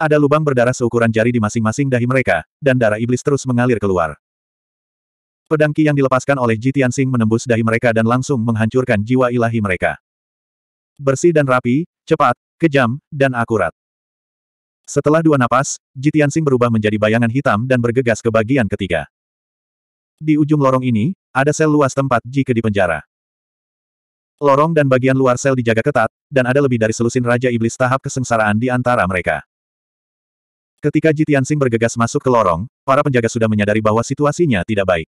Ada lubang berdarah seukuran jari di masing-masing dahi mereka, dan darah iblis terus mengalir keluar. Pedang Ki yang dilepaskan oleh Ji Tianxing menembus dahi mereka dan langsung menghancurkan jiwa ilahi mereka. Bersih dan rapi, cepat, kejam, dan akurat. Setelah dua napas, Jitian Sing berubah menjadi bayangan hitam dan bergegas ke bagian ketiga. Di ujung lorong ini, ada sel luas tempat jika di penjara. Lorong dan bagian luar sel dijaga ketat, dan ada lebih dari selusin Raja Iblis tahap kesengsaraan di antara mereka. Ketika Jitiansing bergegas masuk ke lorong, para penjaga sudah menyadari bahwa situasinya tidak baik.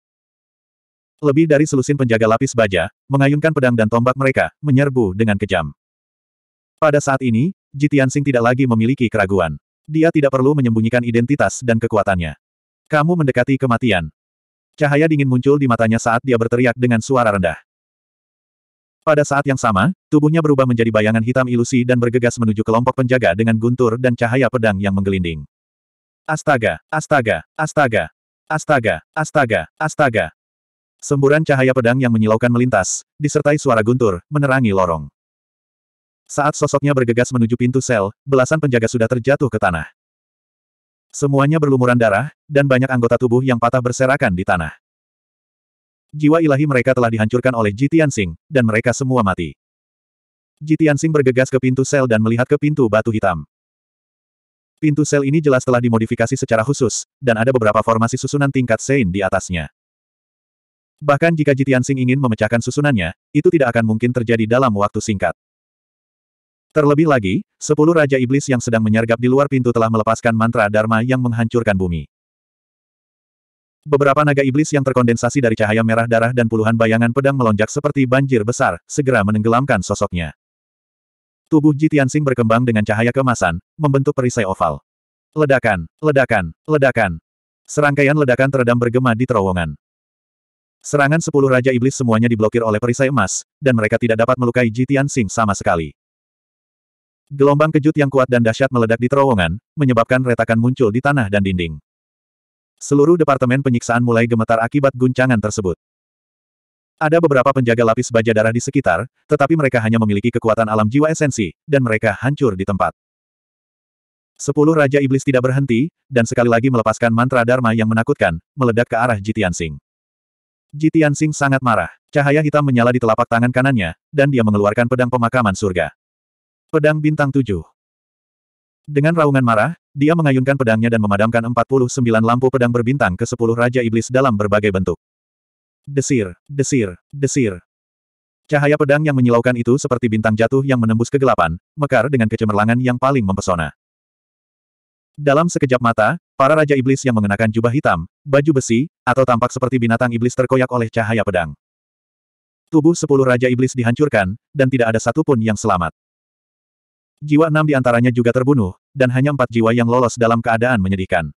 Lebih dari selusin penjaga lapis baja, mengayunkan pedang dan tombak mereka, menyerbu dengan kejam. Pada saat ini, Jitiansing tidak lagi memiliki keraguan. Dia tidak perlu menyembunyikan identitas dan kekuatannya. Kamu mendekati kematian. Cahaya dingin muncul di matanya saat dia berteriak dengan suara rendah. Pada saat yang sama, tubuhnya berubah menjadi bayangan hitam ilusi dan bergegas menuju kelompok penjaga dengan guntur dan cahaya pedang yang menggelinding. Astaga, astaga, astaga, astaga, astaga, astaga. Semburan cahaya pedang yang menyilaukan melintas, disertai suara guntur, menerangi lorong. Saat sosoknya bergegas menuju pintu sel, belasan penjaga sudah terjatuh ke tanah. Semuanya berlumuran darah, dan banyak anggota tubuh yang patah berserakan di tanah. Jiwa ilahi mereka telah dihancurkan oleh Jitian Sing, dan mereka semua mati. Jitian Sing bergegas ke pintu sel dan melihat ke pintu batu hitam. Pintu sel ini jelas telah dimodifikasi secara khusus, dan ada beberapa formasi susunan tingkat Sein di atasnya. Bahkan jika Jitian Sing ingin memecahkan susunannya, itu tidak akan mungkin terjadi dalam waktu singkat. Terlebih lagi, sepuluh Raja Iblis yang sedang menyergap di luar pintu telah melepaskan mantra Dharma yang menghancurkan bumi. Beberapa naga iblis yang terkondensasi dari cahaya merah darah dan puluhan bayangan pedang melonjak seperti banjir besar, segera menenggelamkan sosoknya. Tubuh Jitian Singh berkembang dengan cahaya kemasan, membentuk perisai oval. Ledakan, ledakan, ledakan. Serangkaian ledakan teredam bergema di terowongan. Serangan sepuluh Raja Iblis semuanya diblokir oleh perisai emas, dan mereka tidak dapat melukai Jitian Singh sama sekali. Gelombang kejut yang kuat dan dahsyat meledak di terowongan, menyebabkan retakan muncul di tanah dan dinding. Seluruh departemen penyiksaan mulai gemetar akibat guncangan tersebut. Ada beberapa penjaga lapis baja darah di sekitar, tetapi mereka hanya memiliki kekuatan alam jiwa esensi, dan mereka hancur di tempat. Sepuluh Raja Iblis tidak berhenti, dan sekali lagi melepaskan mantra Dharma yang menakutkan, meledak ke arah Jitian Singh. Jitian Singh sangat marah. Cahaya hitam menyala di telapak tangan kanannya, dan dia mengeluarkan pedang pemakaman surga. Pedang Bintang 7 Dengan raungan marah, dia mengayunkan pedangnya dan memadamkan 49 lampu pedang berbintang ke 10 Raja Iblis dalam berbagai bentuk. Desir, desir, desir. Cahaya pedang yang menyilaukan itu seperti bintang jatuh yang menembus kegelapan, mekar dengan kecemerlangan yang paling mempesona. Dalam sekejap mata, para Raja Iblis yang mengenakan jubah hitam, baju besi, atau tampak seperti binatang iblis terkoyak oleh cahaya pedang. Tubuh sepuluh Raja Iblis dihancurkan, dan tidak ada satupun yang selamat. Jiwa enam di antaranya juga terbunuh, dan hanya empat jiwa yang lolos dalam keadaan menyedihkan.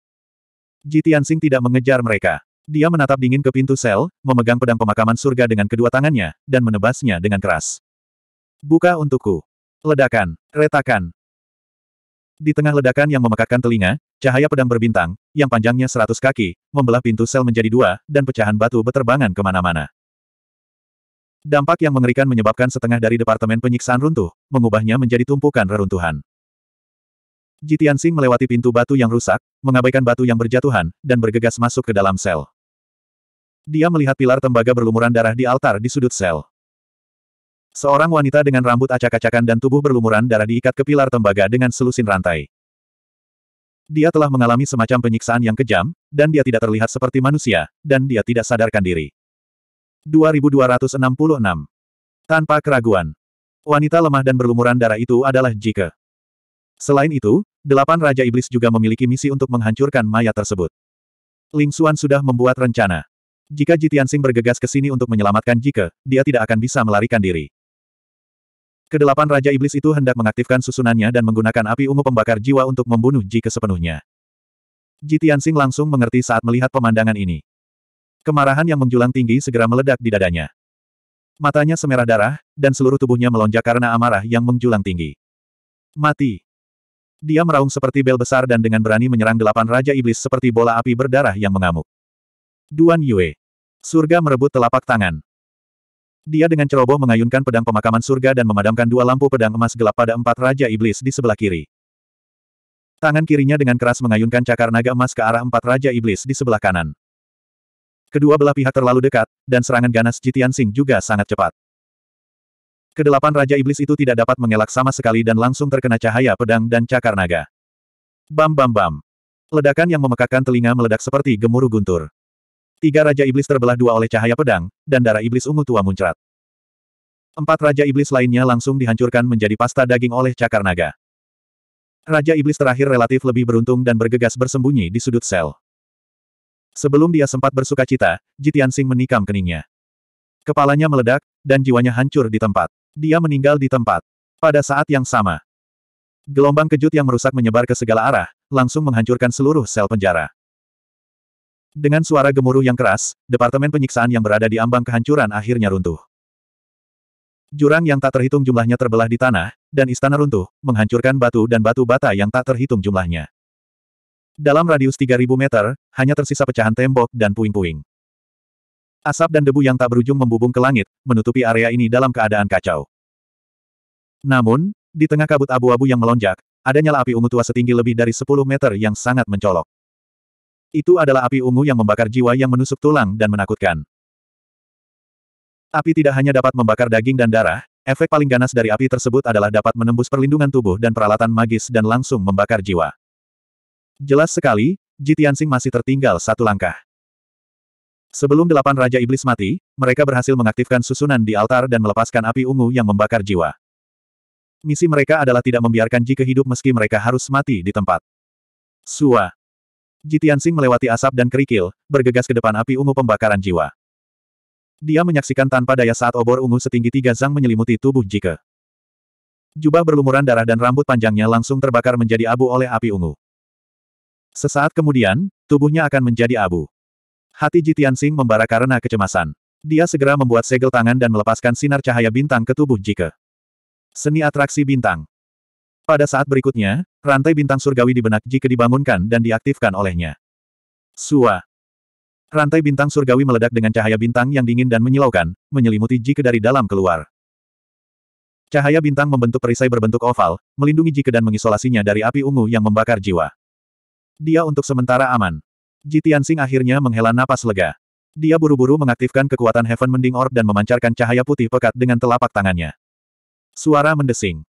Ji Tianxing tidak mengejar mereka. Dia menatap dingin ke pintu sel, memegang pedang pemakaman surga dengan kedua tangannya, dan menebasnya dengan keras. Buka untukku. Ledakan. Retakan. Di tengah ledakan yang memekakkan telinga, cahaya pedang berbintang, yang panjangnya seratus kaki, membelah pintu sel menjadi dua, dan pecahan batu beterbangan kemana-mana. Dampak yang mengerikan menyebabkan setengah dari Departemen Penyiksaan runtuh, mengubahnya menjadi tumpukan reruntuhan. Jitian Sing melewati pintu batu yang rusak, mengabaikan batu yang berjatuhan, dan bergegas masuk ke dalam sel. Dia melihat pilar tembaga berlumuran darah di altar di sudut sel. Seorang wanita dengan rambut acak-acakan dan tubuh berlumuran darah diikat ke pilar tembaga dengan selusin rantai. Dia telah mengalami semacam penyiksaan yang kejam, dan dia tidak terlihat seperti manusia, dan dia tidak sadarkan diri. 2266. Tanpa keraguan. Wanita lemah dan berlumuran darah itu adalah Jike. Selain itu, delapan Raja Iblis juga memiliki misi untuk menghancurkan mayat tersebut. Ling Xuan sudah membuat rencana. Jika Jitiansing bergegas ke sini untuk menyelamatkan Jike, dia tidak akan bisa melarikan diri. Kedelapan Raja Iblis itu hendak mengaktifkan susunannya dan menggunakan api ungu pembakar jiwa untuk membunuh Jike sepenuhnya. Jitiansing langsung mengerti saat melihat pemandangan ini. Kemarahan yang menjulang tinggi segera meledak di dadanya. Matanya semerah darah, dan seluruh tubuhnya melonjak karena amarah yang menjulang tinggi. Mati. Dia meraung seperti bel besar dan dengan berani menyerang delapan Raja Iblis seperti bola api berdarah yang mengamuk. Duan Yue. Surga merebut telapak tangan. Dia dengan ceroboh mengayunkan pedang pemakaman surga dan memadamkan dua lampu pedang emas gelap pada empat Raja Iblis di sebelah kiri. Tangan kirinya dengan keras mengayunkan cakar naga emas ke arah empat Raja Iblis di sebelah kanan. Kedua belah pihak terlalu dekat, dan serangan ganas Jitian Sing juga sangat cepat. Kedelapan Raja Iblis itu tidak dapat mengelak sama sekali dan langsung terkena cahaya pedang dan cakar naga. Bam bam bam. Ledakan yang memekakan telinga meledak seperti gemuruh guntur. Tiga Raja Iblis terbelah dua oleh cahaya pedang, dan darah iblis ungu tua muncrat. Empat Raja Iblis lainnya langsung dihancurkan menjadi pasta daging oleh cakar naga. Raja Iblis terakhir relatif lebih beruntung dan bergegas bersembunyi di sudut sel. Sebelum dia sempat bersuka cita, Jitian Sing menikam keningnya. Kepalanya meledak, dan jiwanya hancur di tempat. Dia meninggal di tempat. Pada saat yang sama. Gelombang kejut yang merusak menyebar ke segala arah, langsung menghancurkan seluruh sel penjara. Dengan suara gemuruh yang keras, Departemen Penyiksaan yang berada di ambang kehancuran akhirnya runtuh. Jurang yang tak terhitung jumlahnya terbelah di tanah, dan istana runtuh, menghancurkan batu dan batu bata yang tak terhitung jumlahnya. Dalam radius 3.000 meter, hanya tersisa pecahan tembok dan puing-puing. Asap dan debu yang tak berujung membubung ke langit, menutupi area ini dalam keadaan kacau. Namun, di tengah kabut abu-abu yang melonjak, ada nyala api ungu tua setinggi lebih dari 10 meter yang sangat mencolok. Itu adalah api ungu yang membakar jiwa yang menusuk tulang dan menakutkan. Api tidak hanya dapat membakar daging dan darah, efek paling ganas dari api tersebut adalah dapat menembus perlindungan tubuh dan peralatan magis dan langsung membakar jiwa. Jelas sekali, Jitiansing masih tertinggal satu langkah. Sebelum delapan Raja Iblis mati, mereka berhasil mengaktifkan susunan di altar dan melepaskan api ungu yang membakar jiwa. Misi mereka adalah tidak membiarkan Ji kehidup meski mereka harus mati di tempat. Sua. Jitiansing melewati asap dan kerikil, bergegas ke depan api ungu pembakaran jiwa. Dia menyaksikan tanpa daya saat obor ungu setinggi tiga zang menyelimuti tubuh Jike. Jubah berlumuran darah dan rambut panjangnya langsung terbakar menjadi abu oleh api ungu. Sesaat kemudian, tubuhnya akan menjadi abu. Hati Jitian Sing membara karena kecemasan. Dia segera membuat segel tangan dan melepaskan sinar cahaya bintang ke tubuh Jike. Seni atraksi bintang. Pada saat berikutnya, rantai bintang surgawi di benak Jike dibangunkan dan diaktifkan olehnya. Sua. Rantai bintang surgawi meledak dengan cahaya bintang yang dingin dan menyilaukan, menyelimuti Jike dari dalam keluar. Cahaya bintang membentuk perisai berbentuk oval, melindungi Jike dan mengisolasinya dari api ungu yang membakar jiwa. Dia untuk sementara aman. Jitian Sing akhirnya menghela napas lega. Dia buru-buru mengaktifkan kekuatan Heaven Mending Orb dan memancarkan cahaya putih pekat dengan telapak tangannya. Suara mendesing.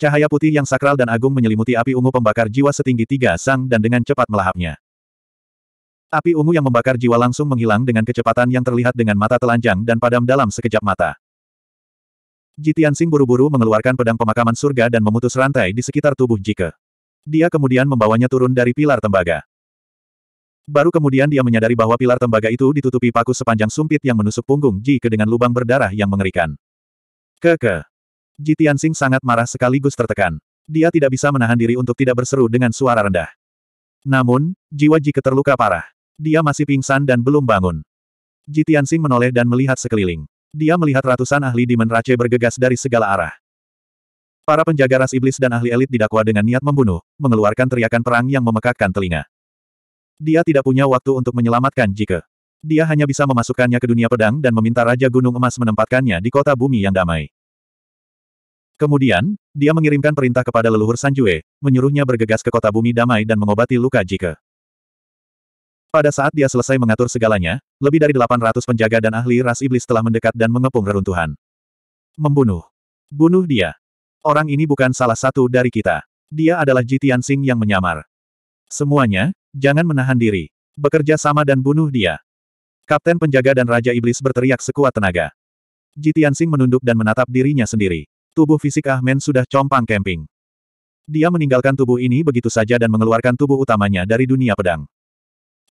Cahaya putih yang sakral dan agung menyelimuti api ungu pembakar jiwa setinggi tiga sang dan dengan cepat melahapnya. Api ungu yang membakar jiwa langsung menghilang dengan kecepatan yang terlihat dengan mata telanjang dan padam dalam sekejap mata. Jitian Sing buru-buru mengeluarkan pedang pemakaman surga dan memutus rantai di sekitar tubuh Jike. Dia kemudian membawanya turun dari pilar tembaga. Baru kemudian dia menyadari bahwa pilar tembaga itu ditutupi paku sepanjang sumpit yang menusuk punggung Ji Ke dengan lubang berdarah yang mengerikan. Keke. Ji Tianxing sangat marah sekaligus tertekan. Dia tidak bisa menahan diri untuk tidak berseru dengan suara rendah. Namun, jiwa Ji keterluka parah. Dia masih pingsan dan belum bangun. Ji Tianxing menoleh dan melihat sekeliling. Dia melihat ratusan ahli di menrace bergegas dari segala arah. Para penjaga ras iblis dan ahli elit didakwa dengan niat membunuh, mengeluarkan teriakan perang yang memekakkan telinga. Dia tidak punya waktu untuk menyelamatkan Jike. Dia hanya bisa memasukkannya ke dunia pedang dan meminta Raja Gunung Emas menempatkannya di kota bumi yang damai. Kemudian, dia mengirimkan perintah kepada leluhur Sanjue, menyuruhnya bergegas ke kota bumi damai dan mengobati luka Jike. Pada saat dia selesai mengatur segalanya, lebih dari 800 penjaga dan ahli ras iblis telah mendekat dan mengepung reruntuhan. Membunuh. Bunuh dia. Orang ini bukan salah satu dari kita. Dia adalah Jitian Sing yang menyamar. Semuanya, jangan menahan diri. Bekerja sama dan bunuh dia. Kapten penjaga dan Raja Iblis berteriak sekuat tenaga. Jitian Sing menunduk dan menatap dirinya sendiri. Tubuh fisik Ahmen sudah compang camping. Dia meninggalkan tubuh ini begitu saja dan mengeluarkan tubuh utamanya dari dunia pedang.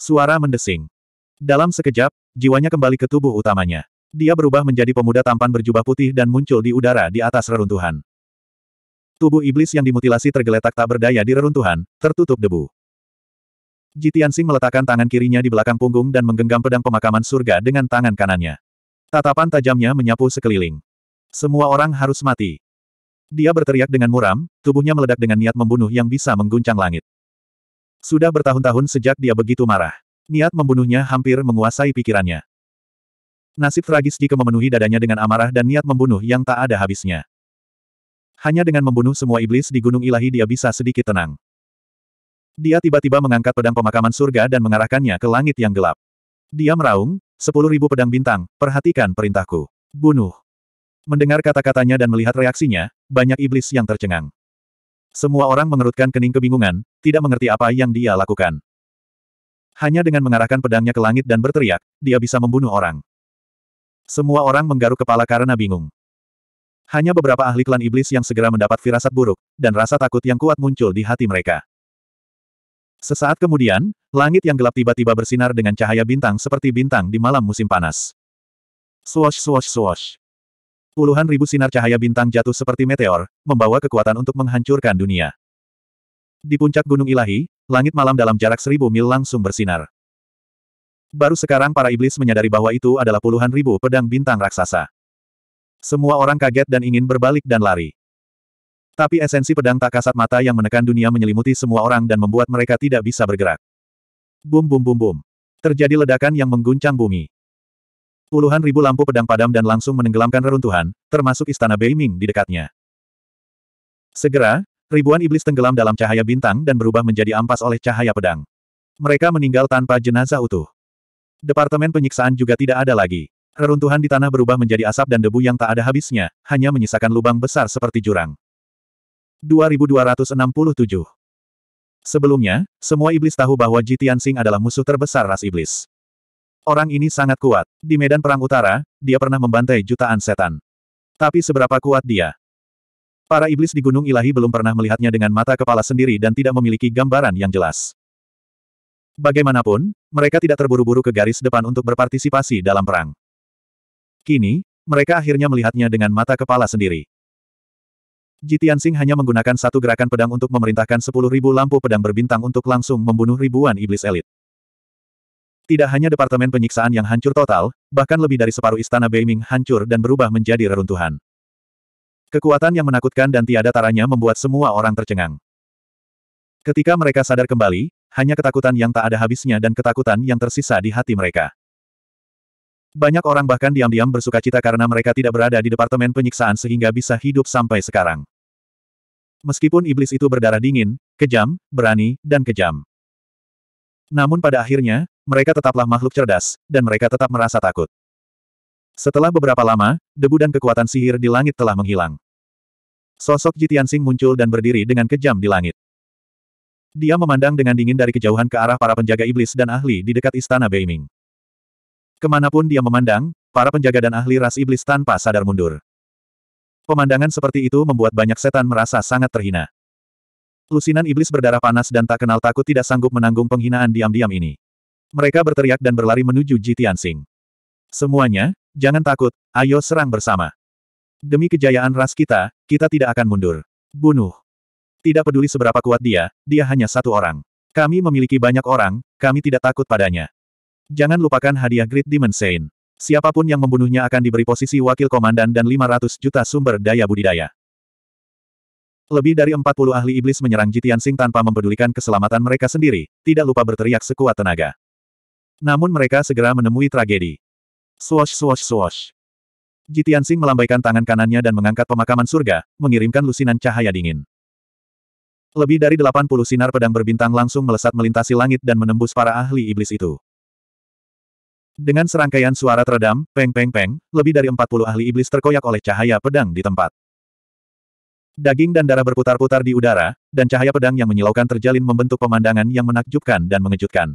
Suara mendesing. Dalam sekejap, jiwanya kembali ke tubuh utamanya. Dia berubah menjadi pemuda tampan berjubah putih dan muncul di udara di atas reruntuhan. Tubuh iblis yang dimutilasi tergeletak tak berdaya di reruntuhan, tertutup debu. Jitian Sing meletakkan tangan kirinya di belakang punggung dan menggenggam pedang pemakaman surga dengan tangan kanannya. Tatapan tajamnya menyapu sekeliling. Semua orang harus mati. Dia berteriak dengan muram, tubuhnya meledak dengan niat membunuh yang bisa mengguncang langit. Sudah bertahun-tahun sejak dia begitu marah. Niat membunuhnya hampir menguasai pikirannya. Nasib tragis jika memenuhi dadanya dengan amarah dan niat membunuh yang tak ada habisnya. Hanya dengan membunuh semua iblis di Gunung Ilahi dia bisa sedikit tenang. Dia tiba-tiba mengangkat pedang pemakaman surga dan mengarahkannya ke langit yang gelap. Dia meraung, sepuluh ribu pedang bintang, perhatikan perintahku. Bunuh. Mendengar kata-katanya dan melihat reaksinya, banyak iblis yang tercengang. Semua orang mengerutkan kening kebingungan, tidak mengerti apa yang dia lakukan. Hanya dengan mengarahkan pedangnya ke langit dan berteriak, dia bisa membunuh orang. Semua orang menggaruk kepala karena bingung. Hanya beberapa ahli klan iblis yang segera mendapat firasat buruk, dan rasa takut yang kuat muncul di hati mereka. Sesaat kemudian, langit yang gelap tiba-tiba bersinar dengan cahaya bintang seperti bintang di malam musim panas. Swash swash swash. Puluhan ribu sinar cahaya bintang jatuh seperti meteor, membawa kekuatan untuk menghancurkan dunia. Di puncak gunung ilahi, langit malam dalam jarak seribu mil langsung bersinar. Baru sekarang para iblis menyadari bahwa itu adalah puluhan ribu pedang bintang raksasa. Semua orang kaget dan ingin berbalik dan lari. Tapi esensi pedang tak kasat mata yang menekan dunia menyelimuti semua orang dan membuat mereka tidak bisa bergerak. Bum bum bum bum. Terjadi ledakan yang mengguncang bumi. Puluhan ribu lampu pedang padam dan langsung menenggelamkan reruntuhan, termasuk istana Beiming di dekatnya. Segera, ribuan iblis tenggelam dalam cahaya bintang dan berubah menjadi ampas oleh cahaya pedang. Mereka meninggal tanpa jenazah utuh. Departemen penyiksaan juga tidak ada lagi. Reruntuhan di tanah berubah menjadi asap dan debu yang tak ada habisnya, hanya menyisakan lubang besar seperti jurang. 2267 Sebelumnya, semua iblis tahu bahwa Ji Tianxing adalah musuh terbesar ras iblis. Orang ini sangat kuat. Di medan perang utara, dia pernah membantai jutaan setan. Tapi seberapa kuat dia? Para iblis di Gunung Ilahi belum pernah melihatnya dengan mata kepala sendiri dan tidak memiliki gambaran yang jelas. Bagaimanapun, mereka tidak terburu-buru ke garis depan untuk berpartisipasi dalam perang. Kini, mereka akhirnya melihatnya dengan mata kepala sendiri. Jitian Singh hanya menggunakan satu gerakan pedang untuk memerintahkan sepuluh ribu lampu pedang berbintang untuk langsung membunuh ribuan iblis elit. Tidak hanya Departemen Penyiksaan yang hancur total, bahkan lebih dari separuh istana Beiming hancur dan berubah menjadi reruntuhan. Kekuatan yang menakutkan dan tiada taranya membuat semua orang tercengang. Ketika mereka sadar kembali, hanya ketakutan yang tak ada habisnya dan ketakutan yang tersisa di hati mereka. Banyak orang bahkan diam-diam bersuka cita karena mereka tidak berada di Departemen Penyiksaan sehingga bisa hidup sampai sekarang. Meskipun iblis itu berdarah dingin, kejam, berani, dan kejam. Namun pada akhirnya, mereka tetaplah makhluk cerdas, dan mereka tetap merasa takut. Setelah beberapa lama, debu dan kekuatan sihir di langit telah menghilang. Sosok Jitian Sing muncul dan berdiri dengan kejam di langit. Dia memandang dengan dingin dari kejauhan ke arah para penjaga iblis dan ahli di dekat istana Beiming. Kemanapun dia memandang, para penjaga dan ahli ras iblis tanpa sadar mundur. Pemandangan seperti itu membuat banyak setan merasa sangat terhina. Lusinan iblis berdarah panas dan tak kenal takut tidak sanggup menanggung penghinaan diam-diam ini. Mereka berteriak dan berlari menuju Jitian Sing. Semuanya, jangan takut, ayo serang bersama. Demi kejayaan ras kita, kita tidak akan mundur. Bunuh. Tidak peduli seberapa kuat dia, dia hanya satu orang. Kami memiliki banyak orang, kami tidak takut padanya. Jangan lupakan hadiah Great Demon Saint. Siapapun yang membunuhnya akan diberi posisi wakil komandan dan 500 juta sumber daya budidaya. Lebih dari 40 ahli iblis menyerang Jitian Sing tanpa mempedulikan keselamatan mereka sendiri, tidak lupa berteriak sekuat tenaga. Namun mereka segera menemui tragedi. Swash swash swash. Jitian Sing melambaikan tangan kanannya dan mengangkat pemakaman surga, mengirimkan lusinan cahaya dingin. Lebih dari 80 sinar pedang berbintang langsung melesat melintasi langit dan menembus para ahli iblis itu. Dengan serangkaian suara teredam, peng-peng-peng, lebih dari 40 ahli iblis terkoyak oleh cahaya pedang di tempat. Daging dan darah berputar-putar di udara, dan cahaya pedang yang menyilaukan terjalin membentuk pemandangan yang menakjubkan dan mengejutkan.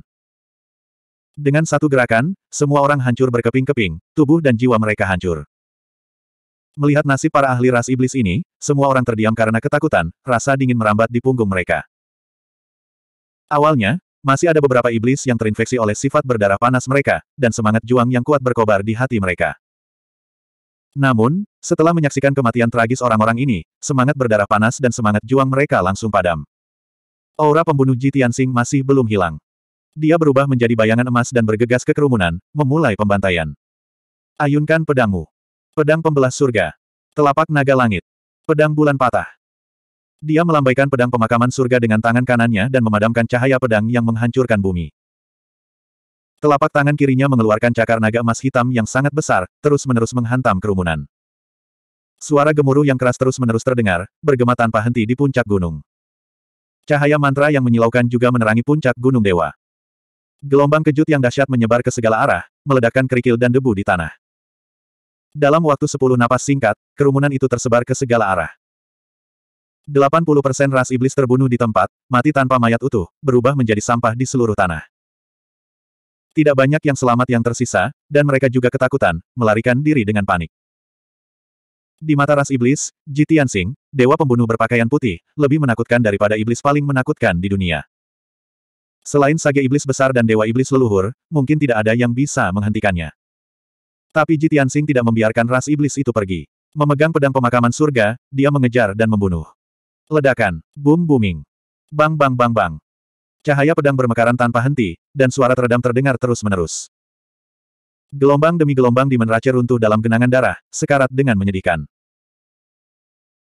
Dengan satu gerakan, semua orang hancur berkeping-keping, tubuh dan jiwa mereka hancur. Melihat nasib para ahli ras iblis ini, semua orang terdiam karena ketakutan, rasa dingin merambat di punggung mereka. Awalnya, masih ada beberapa iblis yang terinfeksi oleh sifat berdarah panas mereka, dan semangat juang yang kuat berkobar di hati mereka. Namun, setelah menyaksikan kematian tragis orang-orang ini, semangat berdarah panas dan semangat juang mereka langsung padam. Aura pembunuh Ji Tianxing masih belum hilang. Dia berubah menjadi bayangan emas dan bergegas ke kerumunan, memulai pembantaian. Ayunkan pedangmu. Pedang pembelah surga. Telapak naga langit. Pedang bulan patah. Dia melambaikan pedang pemakaman surga dengan tangan kanannya dan memadamkan cahaya pedang yang menghancurkan bumi. Telapak tangan kirinya mengeluarkan cakar naga emas hitam yang sangat besar, terus-menerus menghantam kerumunan. Suara gemuruh yang keras terus-menerus terdengar, bergema tanpa henti di puncak gunung. Cahaya mantra yang menyilaukan juga menerangi puncak gunung dewa. Gelombang kejut yang dahsyat menyebar ke segala arah, meledakkan kerikil dan debu di tanah. Dalam waktu sepuluh napas singkat, kerumunan itu tersebar ke segala arah. 80% ras iblis terbunuh di tempat, mati tanpa mayat utuh, berubah menjadi sampah di seluruh tanah. Tidak banyak yang selamat yang tersisa, dan mereka juga ketakutan, melarikan diri dengan panik. Di mata ras iblis, Ji Tianxing, dewa pembunuh berpakaian putih, lebih menakutkan daripada iblis paling menakutkan di dunia. Selain sage iblis besar dan dewa iblis leluhur, mungkin tidak ada yang bisa menghentikannya. Tapi Ji Tianxing tidak membiarkan ras iblis itu pergi. Memegang pedang pemakaman surga, dia mengejar dan membunuh. Ledakan. Boom booming. Bang bang bang bang. Cahaya pedang bermekaran tanpa henti, dan suara teredam terdengar terus-menerus. Gelombang demi gelombang di menerace runtuh dalam genangan darah, sekarat dengan menyedihkan.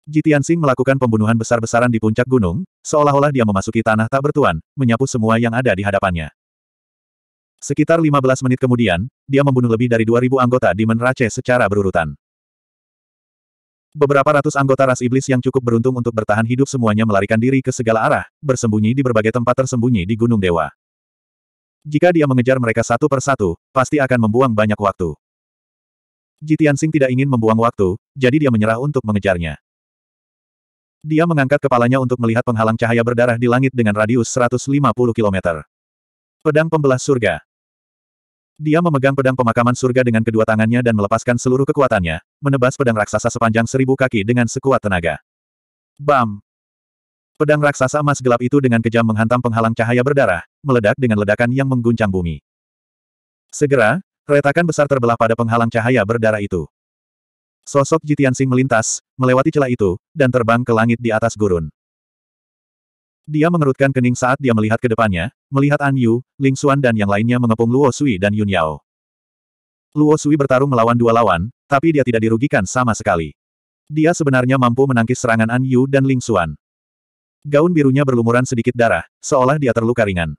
Jitian Sing melakukan pembunuhan besar-besaran di puncak gunung, seolah-olah dia memasuki tanah tak bertuan, menyapu semua yang ada di hadapannya. Sekitar 15 menit kemudian, dia membunuh lebih dari 2.000 anggota di menerace secara berurutan. Beberapa ratus anggota ras iblis yang cukup beruntung untuk bertahan hidup semuanya melarikan diri ke segala arah, bersembunyi di berbagai tempat tersembunyi di Gunung Dewa. Jika dia mengejar mereka satu persatu, pasti akan membuang banyak waktu. Jitian Sing tidak ingin membuang waktu, jadi dia menyerah untuk mengejarnya. Dia mengangkat kepalanya untuk melihat penghalang cahaya berdarah di langit dengan radius 150 km. Pedang Pembelah Surga Dia memegang pedang pemakaman surga dengan kedua tangannya dan melepaskan seluruh kekuatannya, menebas pedang raksasa sepanjang seribu kaki dengan sekuat tenaga. Bam! Pedang raksasa emas gelap itu dengan kejam menghantam penghalang cahaya berdarah, meledak dengan ledakan yang mengguncang bumi. Segera, retakan besar terbelah pada penghalang cahaya berdarah itu. Sosok Jitian Sing melintas, melewati celah itu, dan terbang ke langit di atas gurun. Dia mengerutkan kening saat dia melihat ke depannya, melihat An Yu, Ling Xuan dan yang lainnya mengepung Luo Sui dan Yun Yao. Luo Sui bertarung melawan dua lawan, tapi dia tidak dirugikan sama sekali. Dia sebenarnya mampu menangkis serangan An Yu dan Ling Xuan. Gaun birunya berlumuran sedikit darah, seolah dia terluka ringan.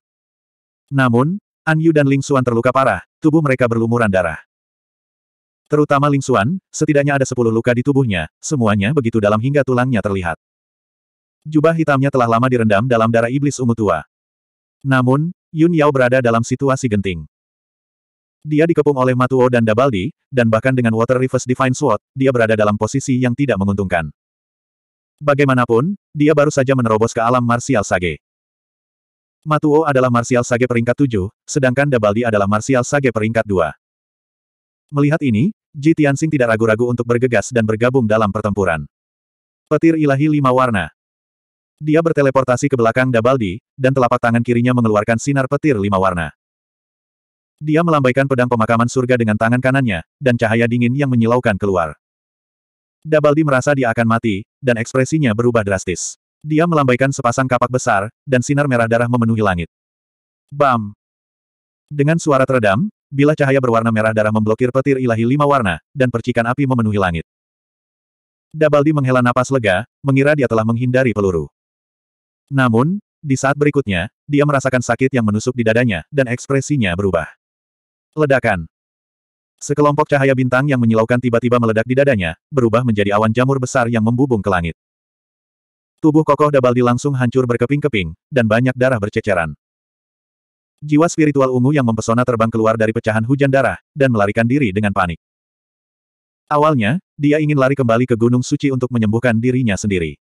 Namun, An Yu dan Ling Xuan terluka parah, tubuh mereka berlumuran darah. Terutama Ling Xuan, setidaknya ada sepuluh luka di tubuhnya, semuanya begitu dalam hingga tulangnya terlihat. Jubah hitamnya telah lama direndam dalam darah iblis ungu tua. Namun, Yun Yao berada dalam situasi genting. Dia dikepung oleh Matuo dan Dabaldi, dan bahkan dengan Water Reverse Divine Sword, dia berada dalam posisi yang tidak menguntungkan. Bagaimanapun, dia baru saja menerobos ke alam Martial Sage. Matuo adalah Martial Sage peringkat 7, sedangkan Dabaldi adalah Martial Sage peringkat 2. Melihat ini, Ji Tianxing tidak ragu-ragu untuk bergegas dan bergabung dalam pertempuran. Petir ilahi lima warna. Dia berteleportasi ke belakang Dabaldi, dan telapak tangan kirinya mengeluarkan sinar petir lima warna. Dia melambaikan pedang pemakaman surga dengan tangan kanannya, dan cahaya dingin yang menyilaukan keluar. Dabaldi merasa dia akan mati, dan ekspresinya berubah drastis. Dia melambaikan sepasang kapak besar, dan sinar merah darah memenuhi langit. Bam! Dengan suara teredam, bila cahaya berwarna merah darah memblokir petir ilahi lima warna, dan percikan api memenuhi langit. Dabaldi menghela napas lega, mengira dia telah menghindari peluru. Namun, di saat berikutnya, dia merasakan sakit yang menusuk di dadanya, dan ekspresinya berubah. Ledakan. Sekelompok cahaya bintang yang menyilaukan tiba-tiba meledak di dadanya, berubah menjadi awan jamur besar yang membubung ke langit. Tubuh kokoh Dabaldi langsung hancur berkeping-keping, dan banyak darah berceceran. Jiwa spiritual ungu yang mempesona terbang keluar dari pecahan hujan darah, dan melarikan diri dengan panik. Awalnya, dia ingin lari kembali ke Gunung Suci untuk menyembuhkan dirinya sendiri.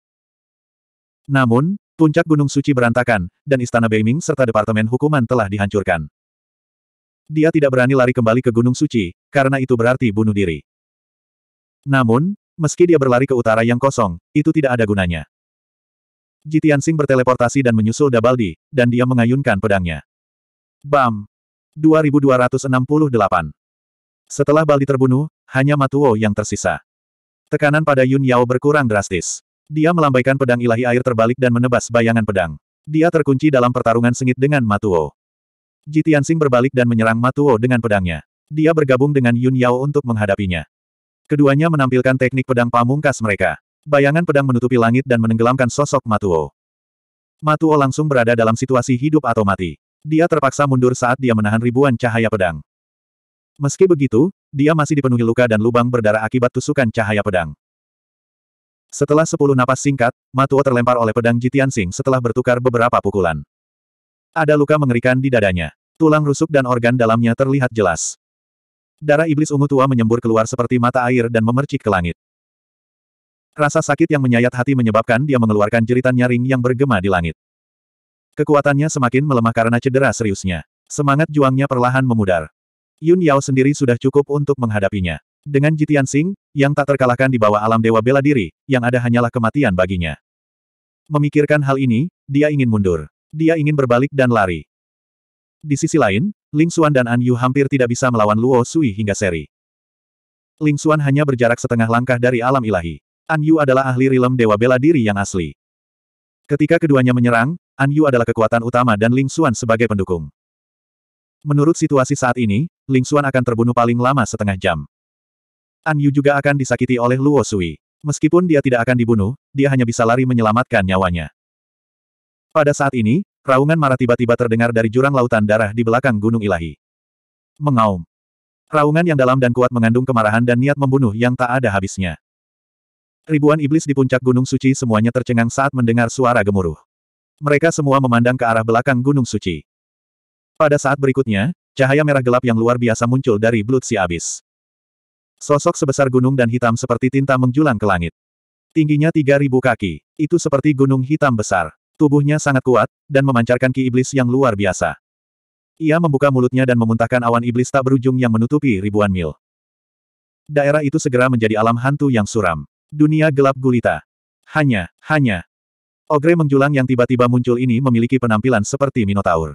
Namun, puncak Gunung Suci berantakan, dan Istana Beiming serta Departemen Hukuman telah dihancurkan. Dia tidak berani lari kembali ke Gunung Suci, karena itu berarti bunuh diri. Namun, meski dia berlari ke utara yang kosong, itu tidak ada gunanya. Jitian Sing berteleportasi dan menyusul Dabaldi, dan dia mengayunkan pedangnya. Bam! 2268 Setelah Baldi terbunuh, hanya Matuo yang tersisa. Tekanan pada Yun Yao berkurang drastis. Dia melambaikan pedang ilahi air terbalik dan menebas bayangan pedang. Dia terkunci dalam pertarungan sengit dengan Matuo. Jitiansing berbalik dan menyerang Matuo dengan pedangnya. Dia bergabung dengan Yun Yao untuk menghadapinya. Keduanya menampilkan teknik pedang pamungkas mereka. Bayangan pedang menutupi langit dan menenggelamkan sosok Matuo. Matuo langsung berada dalam situasi hidup atau mati. Dia terpaksa mundur saat dia menahan ribuan cahaya pedang. Meski begitu, dia masih dipenuhi luka dan lubang berdarah akibat tusukan cahaya pedang. Setelah sepuluh napas singkat, Matuo terlempar oleh pedang Jitian setelah bertukar beberapa pukulan. Ada luka mengerikan di dadanya. Tulang rusuk dan organ dalamnya terlihat jelas. Darah iblis ungu tua menyembur keluar seperti mata air dan memercik ke langit. Rasa sakit yang menyayat hati menyebabkan dia mengeluarkan jeritan nyaring yang bergema di langit. Kekuatannya semakin melemah karena cedera seriusnya. Semangat juangnya perlahan memudar. Yun Yao sendiri sudah cukup untuk menghadapinya. Dengan Jitian Sing, yang tak terkalahkan di bawah alam dewa bela diri, yang ada hanyalah kematian baginya. Memikirkan hal ini, dia ingin mundur. Dia ingin berbalik dan lari. Di sisi lain, Ling Xuan dan An Yu hampir tidak bisa melawan Luo Sui hingga seri. Ling Xuan hanya berjarak setengah langkah dari alam ilahi. An Yu adalah ahli rilem dewa bela diri yang asli. Ketika keduanya menyerang, An Yu adalah kekuatan utama dan Ling Xuan sebagai pendukung. Menurut situasi saat ini, Ling Xuan akan terbunuh paling lama setengah jam. An Yu juga akan disakiti oleh Luo Sui. Meskipun dia tidak akan dibunuh, dia hanya bisa lari menyelamatkan nyawanya. Pada saat ini, raungan marah tiba-tiba terdengar dari jurang lautan darah di belakang Gunung Ilahi. Mengaum. Raungan yang dalam dan kuat mengandung kemarahan dan niat membunuh yang tak ada habisnya. Ribuan iblis di puncak Gunung Suci semuanya tercengang saat mendengar suara gemuruh. Mereka semua memandang ke arah belakang Gunung Suci. Pada saat berikutnya, cahaya merah gelap yang luar biasa muncul dari Blood si abis. Sosok sebesar gunung dan hitam seperti tinta menjulang ke langit. Tingginya 3.000 kaki, itu seperti gunung hitam besar. Tubuhnya sangat kuat, dan memancarkan ki iblis yang luar biasa. Ia membuka mulutnya dan memuntahkan awan iblis tak berujung yang menutupi ribuan mil. Daerah itu segera menjadi alam hantu yang suram. Dunia gelap gulita. Hanya, hanya. Ogre menjulang yang tiba-tiba muncul ini memiliki penampilan seperti Minotaur.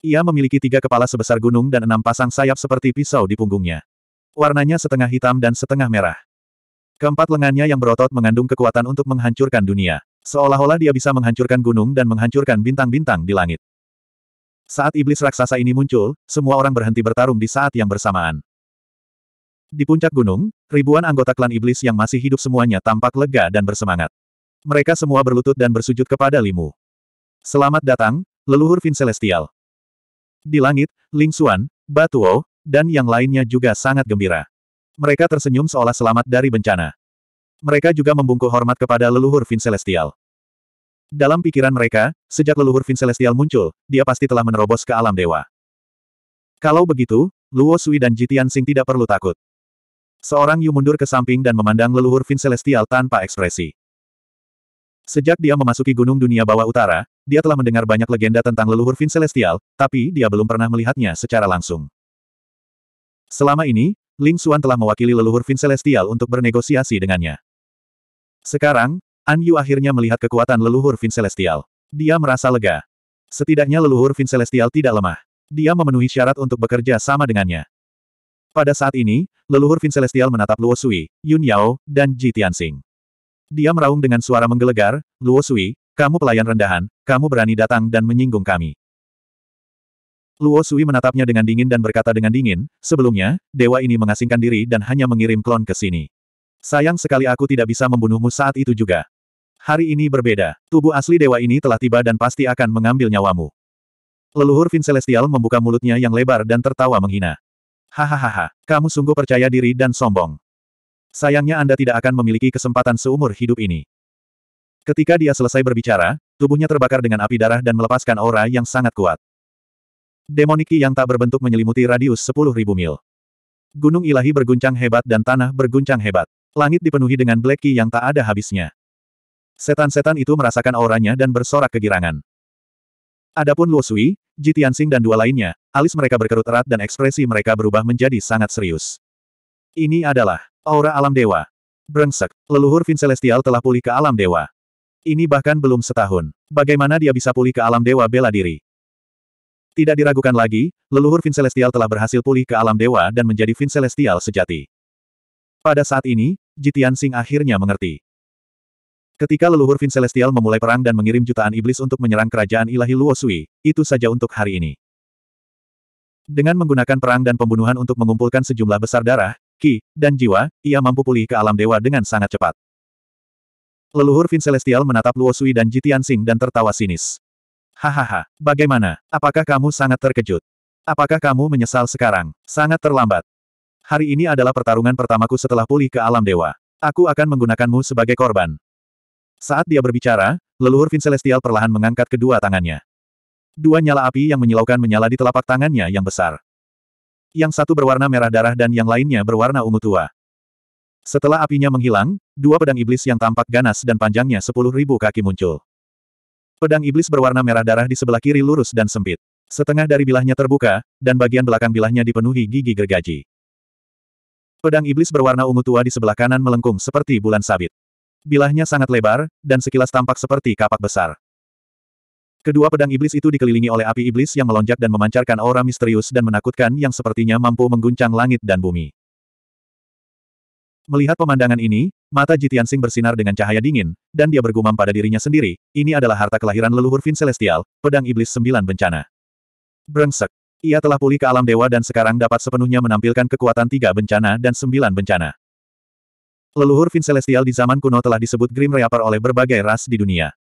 Ia memiliki tiga kepala sebesar gunung dan enam pasang sayap seperti pisau di punggungnya. Warnanya setengah hitam dan setengah merah. Keempat lengannya yang berotot mengandung kekuatan untuk menghancurkan dunia. Seolah-olah dia bisa menghancurkan gunung dan menghancurkan bintang-bintang di langit. Saat iblis raksasa ini muncul, semua orang berhenti bertarung di saat yang bersamaan. Di puncak gunung, ribuan anggota klan iblis yang masih hidup semuanya tampak lega dan bersemangat. Mereka semua berlutut dan bersujud kepada Limu. Selamat datang, leluhur Vin Celestial. Di langit, Ling Xuan, Batuo, dan yang lainnya juga sangat gembira. Mereka tersenyum seolah selamat dari bencana. Mereka juga membungkuk hormat kepada leluhur Vin Celestial. Dalam pikiran mereka, sejak leluhur Vin Celestial muncul, dia pasti telah menerobos ke alam dewa. Kalau begitu, Luo Sui dan Jitian Sing tidak perlu takut. Seorang Yu mundur ke samping dan memandang leluhur Vin Celestial tanpa ekspresi. Sejak dia memasuki gunung dunia bawah utara, dia telah mendengar banyak legenda tentang leluhur Vin Celestial, tapi dia belum pernah melihatnya secara langsung. Selama ini, Ling Xuan telah mewakili leluhur Vin Celestial untuk bernegosiasi dengannya. Sekarang, An Yu akhirnya melihat kekuatan leluhur Vin Celestial. Dia merasa lega. Setidaknya leluhur Vin Celestial tidak lemah. Dia memenuhi syarat untuk bekerja sama dengannya. Pada saat ini, leluhur Vin Celestial menatap Luo Sui, Yun Yao, dan Ji Tianxing. Dia meraung dengan suara menggelegar, Luo Sui, kamu pelayan rendahan, kamu berani datang dan menyinggung kami. Luo Sui menatapnya dengan dingin dan berkata dengan dingin, sebelumnya, dewa ini mengasingkan diri dan hanya mengirim klon ke sini. Sayang sekali aku tidak bisa membunuhmu saat itu juga. Hari ini berbeda. Tubuh asli dewa ini telah tiba dan pasti akan mengambil nyawamu. Leluhur Vin Celestial membuka mulutnya yang lebar dan tertawa menghina. Hahaha, kamu sungguh percaya diri dan sombong. Sayangnya Anda tidak akan memiliki kesempatan seumur hidup ini. Ketika dia selesai berbicara, tubuhnya terbakar dengan api darah dan melepaskan aura yang sangat kuat. Demoniki yang tak berbentuk menyelimuti radius 10.000 mil. Gunung ilahi berguncang hebat dan tanah berguncang hebat. Langit dipenuhi dengan black key yang tak ada habisnya. Setan-setan itu merasakan auranya dan bersorak kegirangan. Adapun Luo Sui, Ji Tianxing dan dua lainnya, alis mereka berkerut erat dan ekspresi mereka berubah menjadi sangat serius. Ini adalah aura alam dewa. Brengsek, leluhur Vin Celestial telah pulih ke alam dewa. Ini bahkan belum setahun. Bagaimana dia bisa pulih ke alam dewa bela diri? Tidak diragukan lagi, leluhur Vin Celestial telah berhasil pulih ke alam dewa dan menjadi Vin Celestial sejati. Pada saat ini, Jitian Sing akhirnya mengerti. Ketika leluhur Vin Celestial memulai perang dan mengirim jutaan iblis untuk menyerang kerajaan ilahi Luosui, itu saja untuk hari ini. Dengan menggunakan perang dan pembunuhan untuk mengumpulkan sejumlah besar darah, ki, dan jiwa, ia mampu pulih ke alam dewa dengan sangat cepat. Leluhur Vin Celestial menatap Luosui dan Jitian Sing dan tertawa sinis. Hahaha, bagaimana? Apakah kamu sangat terkejut? Apakah kamu menyesal sekarang? Sangat terlambat. Hari ini adalah pertarungan pertamaku setelah pulih ke alam dewa. Aku akan menggunakanmu sebagai korban. Saat dia berbicara, leluhur Vin Celestial perlahan mengangkat kedua tangannya. Dua nyala api yang menyilaukan menyala di telapak tangannya yang besar. Yang satu berwarna merah darah dan yang lainnya berwarna ungu tua. Setelah apinya menghilang, dua pedang iblis yang tampak ganas dan panjangnya sepuluh ribu kaki muncul. Pedang iblis berwarna merah darah di sebelah kiri lurus dan sempit. Setengah dari bilahnya terbuka, dan bagian belakang bilahnya dipenuhi gigi gergaji. Pedang iblis berwarna ungu tua di sebelah kanan melengkung seperti bulan sabit. Bilahnya sangat lebar, dan sekilas tampak seperti kapak besar. Kedua pedang iblis itu dikelilingi oleh api iblis yang melonjak dan memancarkan aura misterius dan menakutkan yang sepertinya mampu mengguncang langit dan bumi. Melihat pemandangan ini, mata Jitian Sing bersinar dengan cahaya dingin, dan dia bergumam pada dirinya sendiri, ini adalah harta kelahiran leluhur Vin Celestial, pedang iblis sembilan bencana. Brengsek. Ia telah pulih ke alam dewa dan sekarang dapat sepenuhnya menampilkan kekuatan tiga bencana dan sembilan bencana. Leluhur Vin Celestial di zaman kuno telah disebut Grim Reaper oleh berbagai ras di dunia.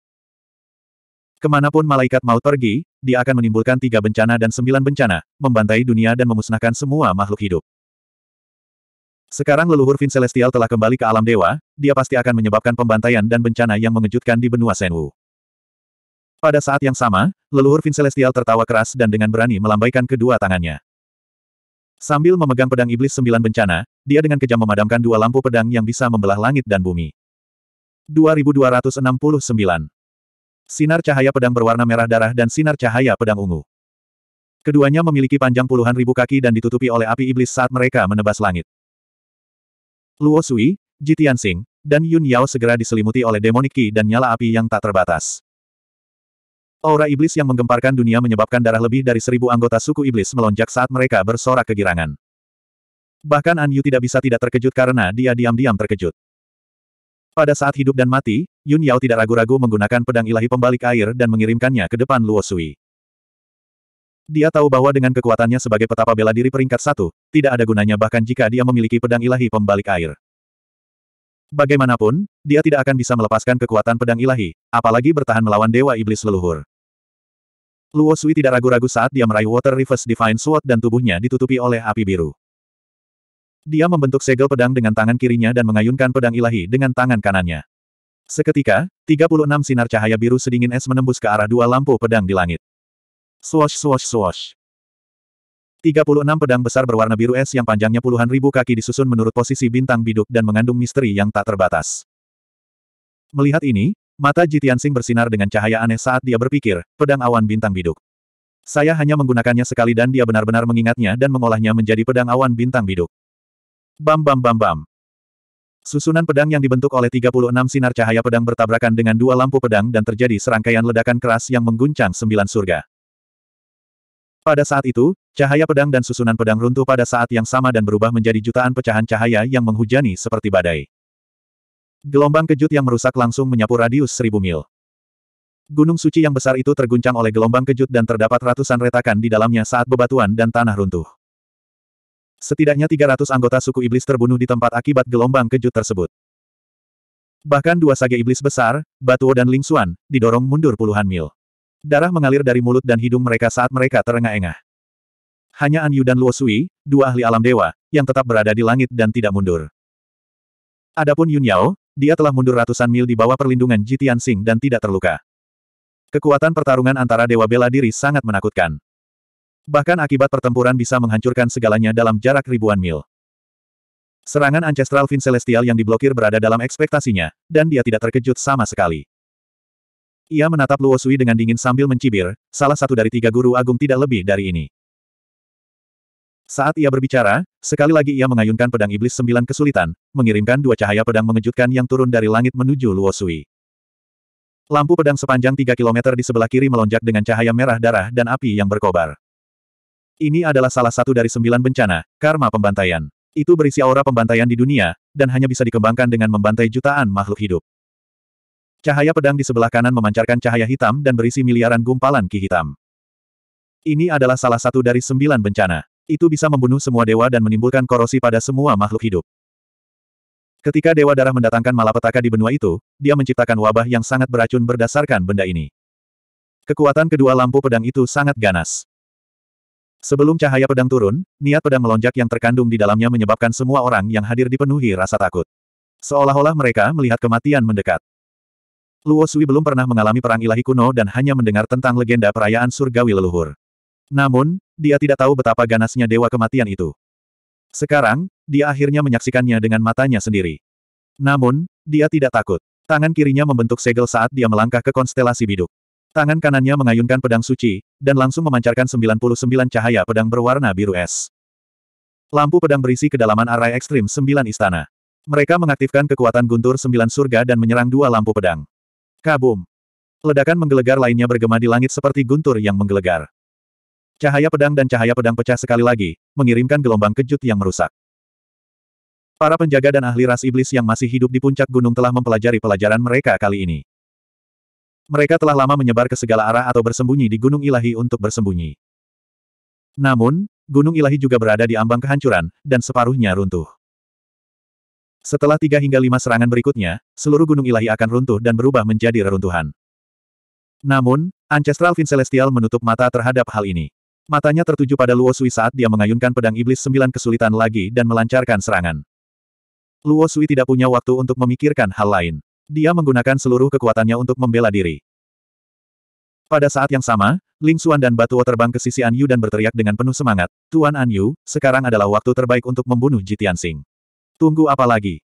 Kemanapun malaikat maut pergi, dia akan menimbulkan tiga bencana dan sembilan bencana, membantai dunia dan memusnahkan semua makhluk hidup. Sekarang leluhur Vin Celestial telah kembali ke alam dewa, dia pasti akan menyebabkan pembantaian dan bencana yang mengejutkan di benua Senwu. Pada saat yang sama, leluhur Vin Celestial tertawa keras dan dengan berani melambaikan kedua tangannya. Sambil memegang pedang iblis sembilan bencana, dia dengan kejam memadamkan dua lampu pedang yang bisa membelah langit dan bumi. 2269 Sinar cahaya pedang berwarna merah darah dan sinar cahaya pedang ungu. Keduanya memiliki panjang puluhan ribu kaki dan ditutupi oleh api iblis saat mereka menebas langit. Luo Sui, Jitian Sing, dan Yun Yao segera diselimuti oleh demonik ki dan nyala api yang tak terbatas. Aura iblis yang menggemparkan dunia menyebabkan darah lebih dari seribu anggota suku iblis melonjak saat mereka bersorak kegirangan. Bahkan An Yu tidak bisa tidak terkejut karena dia diam-diam terkejut. Pada saat hidup dan mati, Yun Yao tidak ragu-ragu menggunakan pedang ilahi pembalik air dan mengirimkannya ke depan Luo Sui. Dia tahu bahwa dengan kekuatannya sebagai petapa bela diri peringkat satu, tidak ada gunanya bahkan jika dia memiliki pedang ilahi pembalik air. Bagaimanapun, dia tidak akan bisa melepaskan kekuatan pedang ilahi, apalagi bertahan melawan Dewa Iblis Leluhur. Luo Sui tidak ragu-ragu saat dia meraih Water Reverse Divine Sword dan tubuhnya ditutupi oleh api biru. Dia membentuk segel pedang dengan tangan kirinya dan mengayunkan pedang ilahi dengan tangan kanannya. Seketika, 36 sinar cahaya biru sedingin es menembus ke arah dua lampu pedang di langit. Swash swash swash. 36 pedang besar berwarna biru es yang panjangnya puluhan ribu kaki disusun menurut posisi bintang biduk dan mengandung misteri yang tak terbatas. Melihat ini, Mata Jitian Sing bersinar dengan cahaya aneh saat dia berpikir, pedang awan bintang biduk. Saya hanya menggunakannya sekali dan dia benar-benar mengingatnya dan mengolahnya menjadi pedang awan bintang biduk. Bam bam bam bam. Susunan pedang yang dibentuk oleh 36 sinar cahaya pedang bertabrakan dengan dua lampu pedang dan terjadi serangkaian ledakan keras yang mengguncang sembilan surga. Pada saat itu, cahaya pedang dan susunan pedang runtuh pada saat yang sama dan berubah menjadi jutaan pecahan cahaya yang menghujani seperti badai. Gelombang kejut yang merusak langsung menyapu radius seribu mil. Gunung suci yang besar itu terguncang oleh gelombang kejut dan terdapat ratusan retakan di dalamnya saat bebatuan dan tanah runtuh. Setidaknya 300 anggota suku iblis terbunuh di tempat akibat gelombang kejut tersebut. Bahkan dua sage iblis besar, Batuo dan Ling didorong mundur puluhan mil. Darah mengalir dari mulut dan hidung mereka saat mereka terengah-engah. Hanya An Yu dan Luo Sui, dua ahli alam dewa, yang tetap berada di langit dan tidak mundur. Adapun Yun Yao, dia telah mundur ratusan mil di bawah perlindungan Jitian Sing dan tidak terluka. Kekuatan pertarungan antara Dewa Bela Diri sangat menakutkan. Bahkan akibat pertempuran bisa menghancurkan segalanya dalam jarak ribuan mil. Serangan Ancestral Vin Celestial yang diblokir berada dalam ekspektasinya, dan dia tidak terkejut sama sekali. Ia menatap Luo Sui dengan dingin sambil mencibir, salah satu dari tiga guru agung tidak lebih dari ini. Saat ia berbicara, sekali lagi ia mengayunkan pedang iblis sembilan kesulitan, mengirimkan dua cahaya pedang mengejutkan yang turun dari langit menuju Luo Sui. Lampu pedang sepanjang tiga kilometer di sebelah kiri melonjak dengan cahaya merah darah dan api yang berkobar. Ini adalah salah satu dari sembilan bencana, karma pembantaian. Itu berisi aura pembantaian di dunia, dan hanya bisa dikembangkan dengan membantai jutaan makhluk hidup. Cahaya pedang di sebelah kanan memancarkan cahaya hitam dan berisi miliaran gumpalan ki hitam. Ini adalah salah satu dari sembilan bencana. Itu bisa membunuh semua dewa dan menimbulkan korosi pada semua makhluk hidup. Ketika Dewa Darah mendatangkan malapetaka di benua itu, dia menciptakan wabah yang sangat beracun berdasarkan benda ini. Kekuatan kedua lampu pedang itu sangat ganas. Sebelum cahaya pedang turun, niat pedang melonjak yang terkandung di dalamnya menyebabkan semua orang yang hadir dipenuhi rasa takut. Seolah-olah mereka melihat kematian mendekat. Luo Sui belum pernah mengalami perang ilahi kuno dan hanya mendengar tentang legenda perayaan surgawi leluhur. Namun, dia tidak tahu betapa ganasnya dewa kematian itu. Sekarang, dia akhirnya menyaksikannya dengan matanya sendiri. Namun, dia tidak takut. Tangan kirinya membentuk segel saat dia melangkah ke konstelasi biduk. Tangan kanannya mengayunkan pedang suci, dan langsung memancarkan 99 cahaya pedang berwarna biru es. Lampu pedang berisi kedalaman arai ekstrim sembilan istana. Mereka mengaktifkan kekuatan guntur sembilan surga dan menyerang dua lampu pedang. Kabum! Ledakan menggelegar lainnya bergema di langit seperti guntur yang menggelegar. Cahaya pedang dan cahaya pedang pecah sekali lagi, mengirimkan gelombang kejut yang merusak. Para penjaga dan ahli ras iblis yang masih hidup di puncak gunung telah mempelajari pelajaran mereka kali ini. Mereka telah lama menyebar ke segala arah atau bersembunyi di Gunung Ilahi untuk bersembunyi. Namun, Gunung Ilahi juga berada di ambang kehancuran, dan separuhnya runtuh. Setelah tiga hingga lima serangan berikutnya, seluruh Gunung Ilahi akan runtuh dan berubah menjadi reruntuhan. Namun, Ancestral Vin Celestial menutup mata terhadap hal ini. Matanya tertuju pada Luo Sui saat dia mengayunkan pedang iblis sembilan kesulitan lagi dan melancarkan serangan. Luo Sui tidak punya waktu untuk memikirkan hal lain. Dia menggunakan seluruh kekuatannya untuk membela diri. Pada saat yang sama, Ling Xuan dan Batuo terbang ke sisi An Yu dan berteriak dengan penuh semangat, Tuan An Yu, sekarang adalah waktu terbaik untuk membunuh Jitian Sing. Tunggu apa lagi?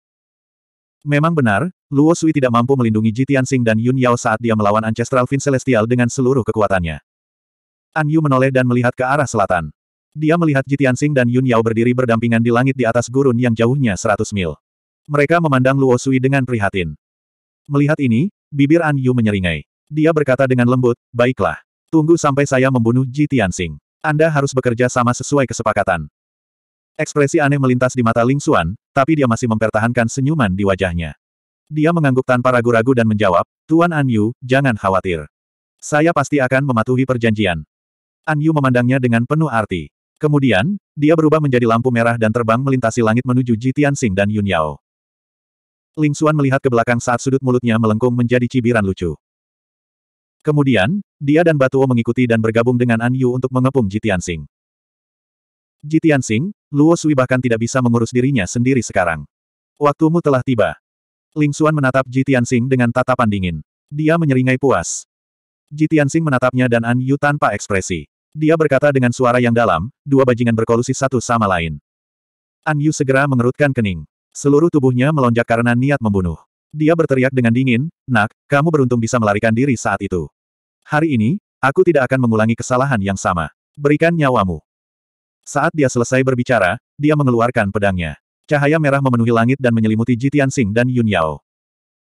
Memang benar, Luo Sui tidak mampu melindungi Jitian Sing dan Yun Yao saat dia melawan Ancestral Vin Celestial dengan seluruh kekuatannya. An Yu menoleh dan melihat ke arah selatan. Dia melihat Jitian Sing dan Yun Yao berdiri berdampingan di langit di atas gurun yang jauhnya 100 mil. Mereka memandang Luo Sui dengan prihatin. Melihat ini, bibir An Yu menyeringai. Dia berkata dengan lembut, baiklah. Tunggu sampai saya membunuh Sing. Anda harus bekerja sama sesuai kesepakatan. Ekspresi aneh melintas di mata Ling Xuan, tapi dia masih mempertahankan senyuman di wajahnya. Dia mengangguk tanpa ragu-ragu dan menjawab, Tuan An Yu, jangan khawatir. Saya pasti akan mematuhi perjanjian. An Yu memandangnya dengan penuh arti. Kemudian, dia berubah menjadi lampu merah dan terbang melintasi langit menuju Ji Tianxing dan Yun Yao. Ling Xuan melihat ke belakang saat sudut mulutnya melengkung menjadi cibiran lucu. Kemudian, dia dan Batuo mengikuti dan bergabung dengan An Yu untuk mengepung Ji Tianxing. Ji Tianxing, Luo Sui bahkan tidak bisa mengurus dirinya sendiri sekarang. Waktumu telah tiba. Ling Xuan menatap Ji Tianxing dengan tatapan dingin. Dia menyeringai puas. Ji Tianxing menatapnya dan An Yu tanpa ekspresi. Dia berkata dengan suara yang dalam, dua bajingan berkolusi satu sama lain. An Yu segera mengerutkan kening. Seluruh tubuhnya melonjak karena niat membunuh. Dia berteriak dengan dingin, Nak, kamu beruntung bisa melarikan diri saat itu. Hari ini, aku tidak akan mengulangi kesalahan yang sama. Berikan nyawamu. Saat dia selesai berbicara, dia mengeluarkan pedangnya. Cahaya merah memenuhi langit dan menyelimuti Jitian Sing dan Yun Yao.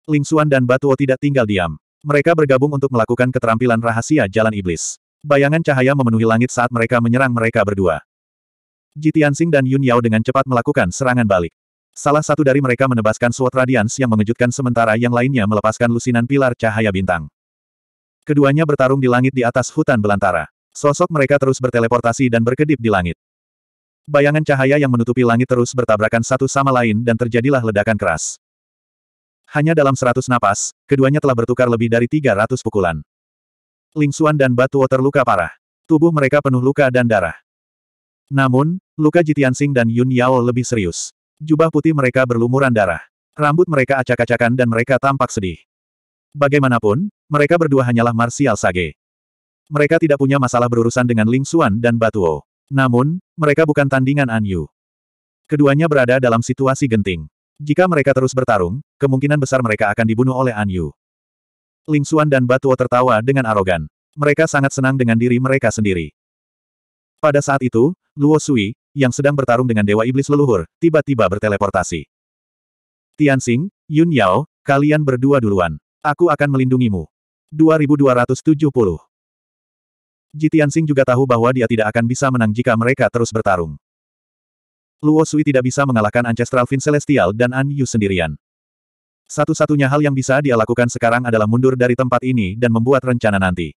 Ling Xuan dan Batuo tidak tinggal diam. Mereka bergabung untuk melakukan keterampilan rahasia jalan iblis. Bayangan cahaya memenuhi langit saat mereka menyerang mereka berdua. Jitiansing dan Yun Yao dengan cepat melakukan serangan balik. Salah satu dari mereka menebaskan suot radians yang mengejutkan sementara yang lainnya melepaskan lusinan pilar cahaya bintang. Keduanya bertarung di langit di atas hutan belantara. Sosok mereka terus berteleportasi dan berkedip di langit. Bayangan cahaya yang menutupi langit terus bertabrakan satu sama lain dan terjadilah ledakan keras. Hanya dalam seratus napas, keduanya telah bertukar lebih dari tiga ratus pukulan. Ling Xuan dan Batu Water luka parah. Tubuh mereka penuh luka dan darah. Namun, luka Jitiansing dan Yun Yao lebih serius. Jubah putih mereka berlumuran darah. Rambut mereka acak-acakan dan mereka tampak sedih. Bagaimanapun, mereka berdua hanyalah marsial sage. Mereka tidak punya masalah berurusan dengan Ling Xuan dan Batuo. Namun, mereka bukan tandingan An Yu. Keduanya berada dalam situasi genting. Jika mereka terus bertarung, kemungkinan besar mereka akan dibunuh oleh An Yu. Ling Xuan dan Batuo tertawa dengan arogan. Mereka sangat senang dengan diri mereka sendiri. Pada saat itu, Luo Sui, yang sedang bertarung dengan Dewa Iblis Leluhur, tiba-tiba berteleportasi. Tianxing, Yun Yao, kalian berdua duluan. Aku akan melindungimu. 2270 Ji Tianxing juga tahu bahwa dia tidak akan bisa menang jika mereka terus bertarung. Luo Sui tidak bisa mengalahkan Ancestral Fin Celestial dan An Yu sendirian. Satu-satunya hal yang bisa dia lakukan sekarang adalah mundur dari tempat ini dan membuat rencana nanti.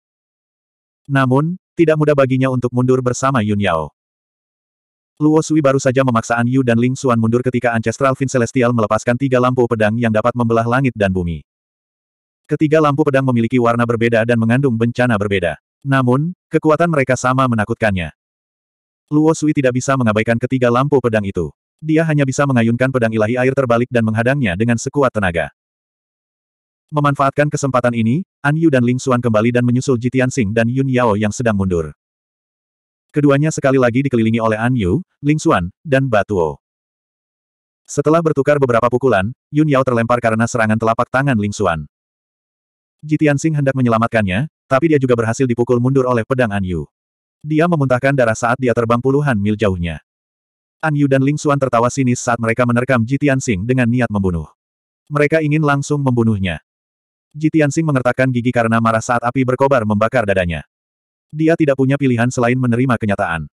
Namun, tidak mudah baginya untuk mundur bersama Yun Yao. Luo Sui baru saja memaksa An Yu dan Ling Xuan mundur ketika Ancestral Fin Celestial melepaskan tiga lampu pedang yang dapat membelah langit dan bumi. Ketiga lampu pedang memiliki warna berbeda dan mengandung bencana berbeda. Namun, kekuatan mereka sama menakutkannya. Luo Sui tidak bisa mengabaikan ketiga lampu pedang itu dia hanya bisa mengayunkan pedang ilahi air terbalik dan menghadangnya dengan sekuat tenaga. Memanfaatkan kesempatan ini, An Yu dan Ling Xuan kembali dan menyusul Jitian Sing dan Yun Yao yang sedang mundur. Keduanya sekali lagi dikelilingi oleh An Yu, Ling Xuan, dan Batuo. Setelah bertukar beberapa pukulan, Yun Yao terlempar karena serangan telapak tangan Ling Xuan. Jitian Sing hendak menyelamatkannya, tapi dia juga berhasil dipukul mundur oleh pedang An Yu. Dia memuntahkan darah saat dia terbang puluhan mil jauhnya. An Yu dan Ling Xuan tertawa sinis saat mereka menerkam Ji Tianxing dengan niat membunuh. Mereka ingin langsung membunuhnya. Ji Tianxing mengertakkan gigi karena marah saat api berkobar membakar dadanya. Dia tidak punya pilihan selain menerima kenyataan.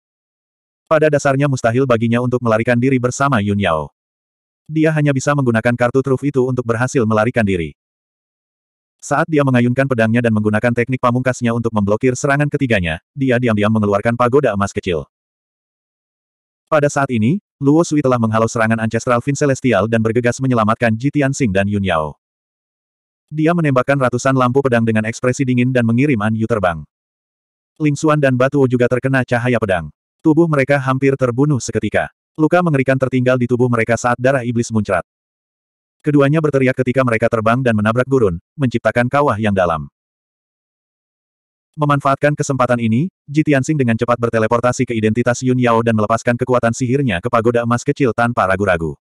Pada dasarnya mustahil baginya untuk melarikan diri bersama Yun Yao. Dia hanya bisa menggunakan kartu truf itu untuk berhasil melarikan diri. Saat dia mengayunkan pedangnya dan menggunakan teknik pamungkasnya untuk memblokir serangan ketiganya, dia diam-diam mengeluarkan pagoda emas kecil. Pada saat ini, Luo Sui telah menghalau serangan Ancestral Fin Celestial dan bergegas menyelamatkan Ji Tianxing dan Yun Yao. Dia menembakkan ratusan lampu pedang dengan ekspresi dingin dan mengirim An Yu terbang. Ling Xuan dan Batuo juga terkena cahaya pedang. Tubuh mereka hampir terbunuh seketika. Luka mengerikan tertinggal di tubuh mereka saat darah iblis muncrat. Keduanya berteriak ketika mereka terbang dan menabrak gurun, menciptakan kawah yang dalam. Memanfaatkan kesempatan ini, Jitiansing dengan cepat berteleportasi ke identitas Yun Yao dan melepaskan kekuatan sihirnya ke pagoda emas kecil tanpa ragu-ragu.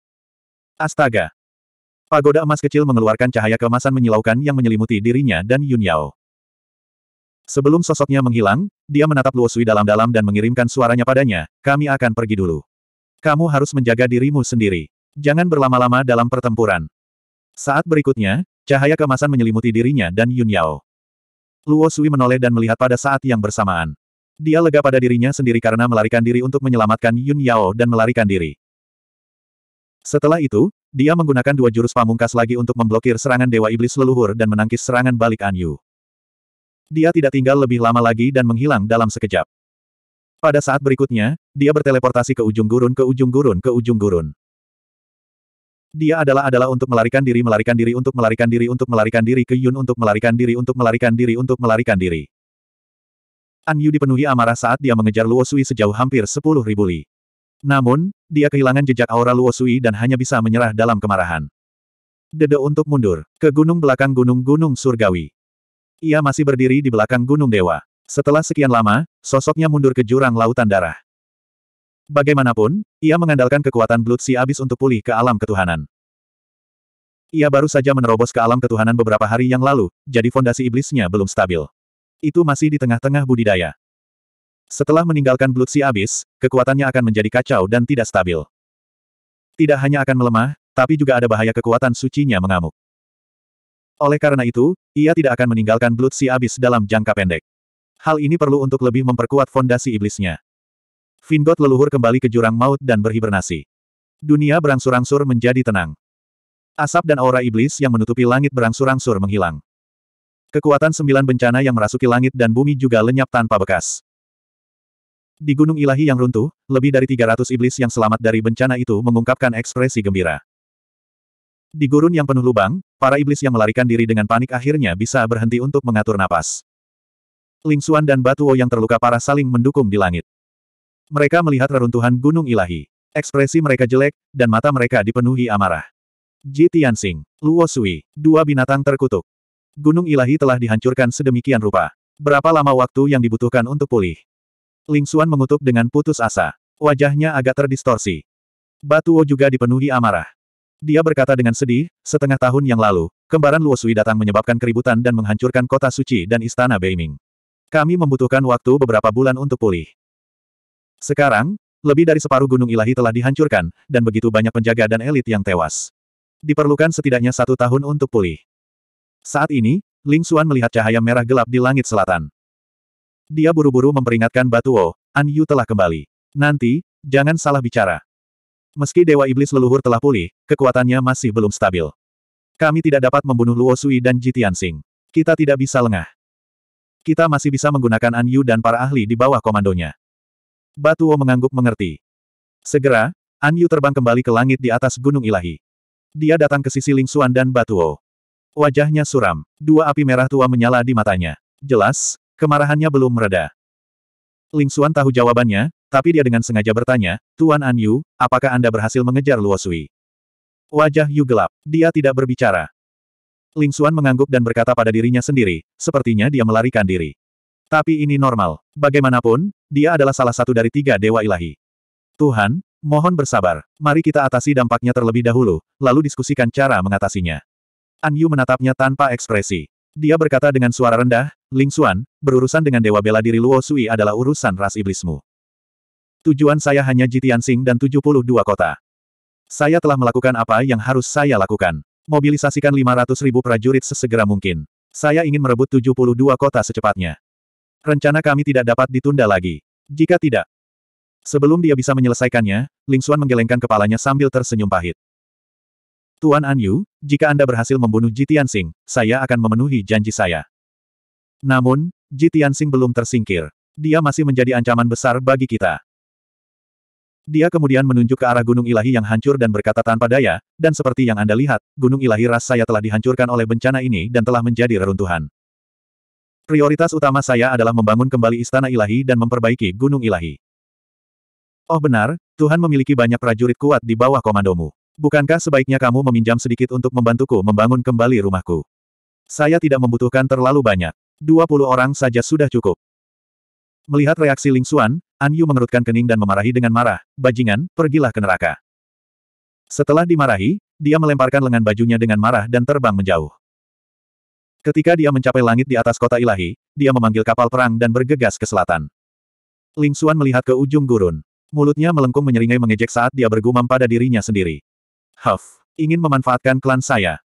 Astaga! Pagoda emas kecil mengeluarkan cahaya kemasan menyilaukan yang menyelimuti dirinya dan Yun Yao. Sebelum sosoknya menghilang, dia menatap Luosui dalam-dalam dan mengirimkan suaranya padanya, kami akan pergi dulu. Kamu harus menjaga dirimu sendiri. Jangan berlama-lama dalam pertempuran. Saat berikutnya, cahaya kemasan menyelimuti dirinya dan Yun Yao. Luo Sui menoleh dan melihat pada saat yang bersamaan. Dia lega pada dirinya sendiri karena melarikan diri untuk menyelamatkan Yun Yao dan melarikan diri. Setelah itu, dia menggunakan dua jurus pamungkas lagi untuk memblokir serangan Dewa Iblis Leluhur dan menangkis serangan balik An Yu. Dia tidak tinggal lebih lama lagi dan menghilang dalam sekejap. Pada saat berikutnya, dia berteleportasi ke ujung gurun ke ujung gurun ke ujung gurun. Dia adalah adalah untuk melarikan diri melarikan diri untuk melarikan diri untuk melarikan diri ke Yun untuk melarikan diri untuk melarikan diri untuk melarikan diri. An Yu dipenuhi amarah saat dia mengejar Luo Sui sejauh hampir sepuluh ribu li. Namun, dia kehilangan jejak aura Luo Sui dan hanya bisa menyerah dalam kemarahan. Dede untuk mundur, ke gunung belakang gunung-gunung surgawi. Ia masih berdiri di belakang gunung dewa. Setelah sekian lama, sosoknya mundur ke jurang lautan darah. Bagaimanapun, ia mengandalkan kekuatan Blood Sea Abyss untuk pulih ke alam ketuhanan. Ia baru saja menerobos ke alam ketuhanan beberapa hari yang lalu, jadi fondasi iblisnya belum stabil. Itu masih di tengah-tengah budidaya. Setelah meninggalkan Blood Sea Abyss, kekuatannya akan menjadi kacau dan tidak stabil. Tidak hanya akan melemah, tapi juga ada bahaya kekuatan sucinya mengamuk. Oleh karena itu, ia tidak akan meninggalkan Blood Sea Abyss dalam jangka pendek. Hal ini perlu untuk lebih memperkuat fondasi iblisnya. Vingot leluhur kembali ke jurang maut dan berhibernasi. Dunia berangsur-angsur menjadi tenang. Asap dan aura iblis yang menutupi langit berangsur-angsur menghilang. Kekuatan sembilan bencana yang merasuki langit dan bumi juga lenyap tanpa bekas. Di Gunung Ilahi yang runtuh, lebih dari 300 iblis yang selamat dari bencana itu mengungkapkan ekspresi gembira. Di gurun yang penuh lubang, para iblis yang melarikan diri dengan panik akhirnya bisa berhenti untuk mengatur napas. Lingsuan dan Batuo yang terluka parah saling mendukung di langit. Mereka melihat reruntuhan gunung ilahi. Ekspresi mereka jelek, dan mata mereka dipenuhi amarah. Ji Tianxing, Luo Sui, dua binatang terkutuk. Gunung ilahi telah dihancurkan sedemikian rupa. Berapa lama waktu yang dibutuhkan untuk pulih? Ling Xuan mengutuk dengan putus asa. Wajahnya agak terdistorsi. Batuo juga dipenuhi amarah. Dia berkata dengan sedih, setengah tahun yang lalu, kembaran Luo Sui datang menyebabkan keributan dan menghancurkan kota suci dan istana Beiming. Kami membutuhkan waktu beberapa bulan untuk pulih. Sekarang, lebih dari separuh gunung ilahi telah dihancurkan, dan begitu banyak penjaga dan elit yang tewas. Diperlukan setidaknya satu tahun untuk pulih. Saat ini, Ling Xuan melihat cahaya merah gelap di langit selatan. Dia buru-buru memperingatkan Batuo, oh, An Yu telah kembali. Nanti, jangan salah bicara. Meski Dewa Iblis leluhur telah pulih, kekuatannya masih belum stabil. Kami tidak dapat membunuh Luo Sui dan Jitian Sing. Kita tidak bisa lengah. Kita masih bisa menggunakan An Yu dan para ahli di bawah komandonya. Batuo mengangguk mengerti. Segera, An Yu terbang kembali ke langit di atas Gunung Ilahi. Dia datang ke sisi Ling Xuan dan Batuo. Wajahnya suram. Dua api merah tua menyala di matanya. Jelas, kemarahannya belum mereda. Ling Xuan tahu jawabannya, tapi dia dengan sengaja bertanya, Tuan An Yu, apakah Anda berhasil mengejar Luo Sui? Wajah Yu gelap. Dia tidak berbicara. Ling Xuan mengangguk dan berkata pada dirinya sendiri, sepertinya dia melarikan diri. Tapi ini normal. Bagaimanapun, dia adalah salah satu dari tiga dewa ilahi. Tuhan, mohon bersabar. Mari kita atasi dampaknya terlebih dahulu, lalu diskusikan cara mengatasinya. An Yu menatapnya tanpa ekspresi. Dia berkata dengan suara rendah, Ling Xuan, berurusan dengan Dewa Bela Diri Luo Sui adalah urusan ras iblismu. Tujuan saya hanya Sing dan 72 kota. Saya telah melakukan apa yang harus saya lakukan. Mobilisasikan 500 ribu prajurit sesegera mungkin. Saya ingin merebut 72 kota secepatnya. Rencana kami tidak dapat ditunda lagi. Jika tidak, sebelum dia bisa menyelesaikannya, Ling Xuan menggelengkan kepalanya sambil tersenyum pahit. Tuan An Yu, jika Anda berhasil membunuh Ji Tianxing, saya akan memenuhi janji saya. Namun, Ji Tianxing belum tersingkir. Dia masih menjadi ancaman besar bagi kita. Dia kemudian menunjuk ke arah Gunung Ilahi yang hancur dan berkata tanpa daya, dan seperti yang Anda lihat, Gunung Ilahi ras saya telah dihancurkan oleh bencana ini dan telah menjadi reruntuhan. Prioritas utama saya adalah membangun kembali istana ilahi dan memperbaiki gunung ilahi. Oh benar, Tuhan memiliki banyak prajurit kuat di bawah komandomu. Bukankah sebaiknya kamu meminjam sedikit untuk membantuku membangun kembali rumahku? Saya tidak membutuhkan terlalu banyak. 20 orang saja sudah cukup. Melihat reaksi Ling Xuan, An Yu mengerutkan kening dan memarahi dengan marah, bajingan, pergilah ke neraka. Setelah dimarahi, dia melemparkan lengan bajunya dengan marah dan terbang menjauh. Ketika dia mencapai langit di atas kota ilahi, dia memanggil kapal perang dan bergegas ke selatan. Ling Xuan melihat ke ujung gurun. Mulutnya melengkung menyeringai mengejek saat dia bergumam pada dirinya sendiri. Huff, ingin memanfaatkan klan saya.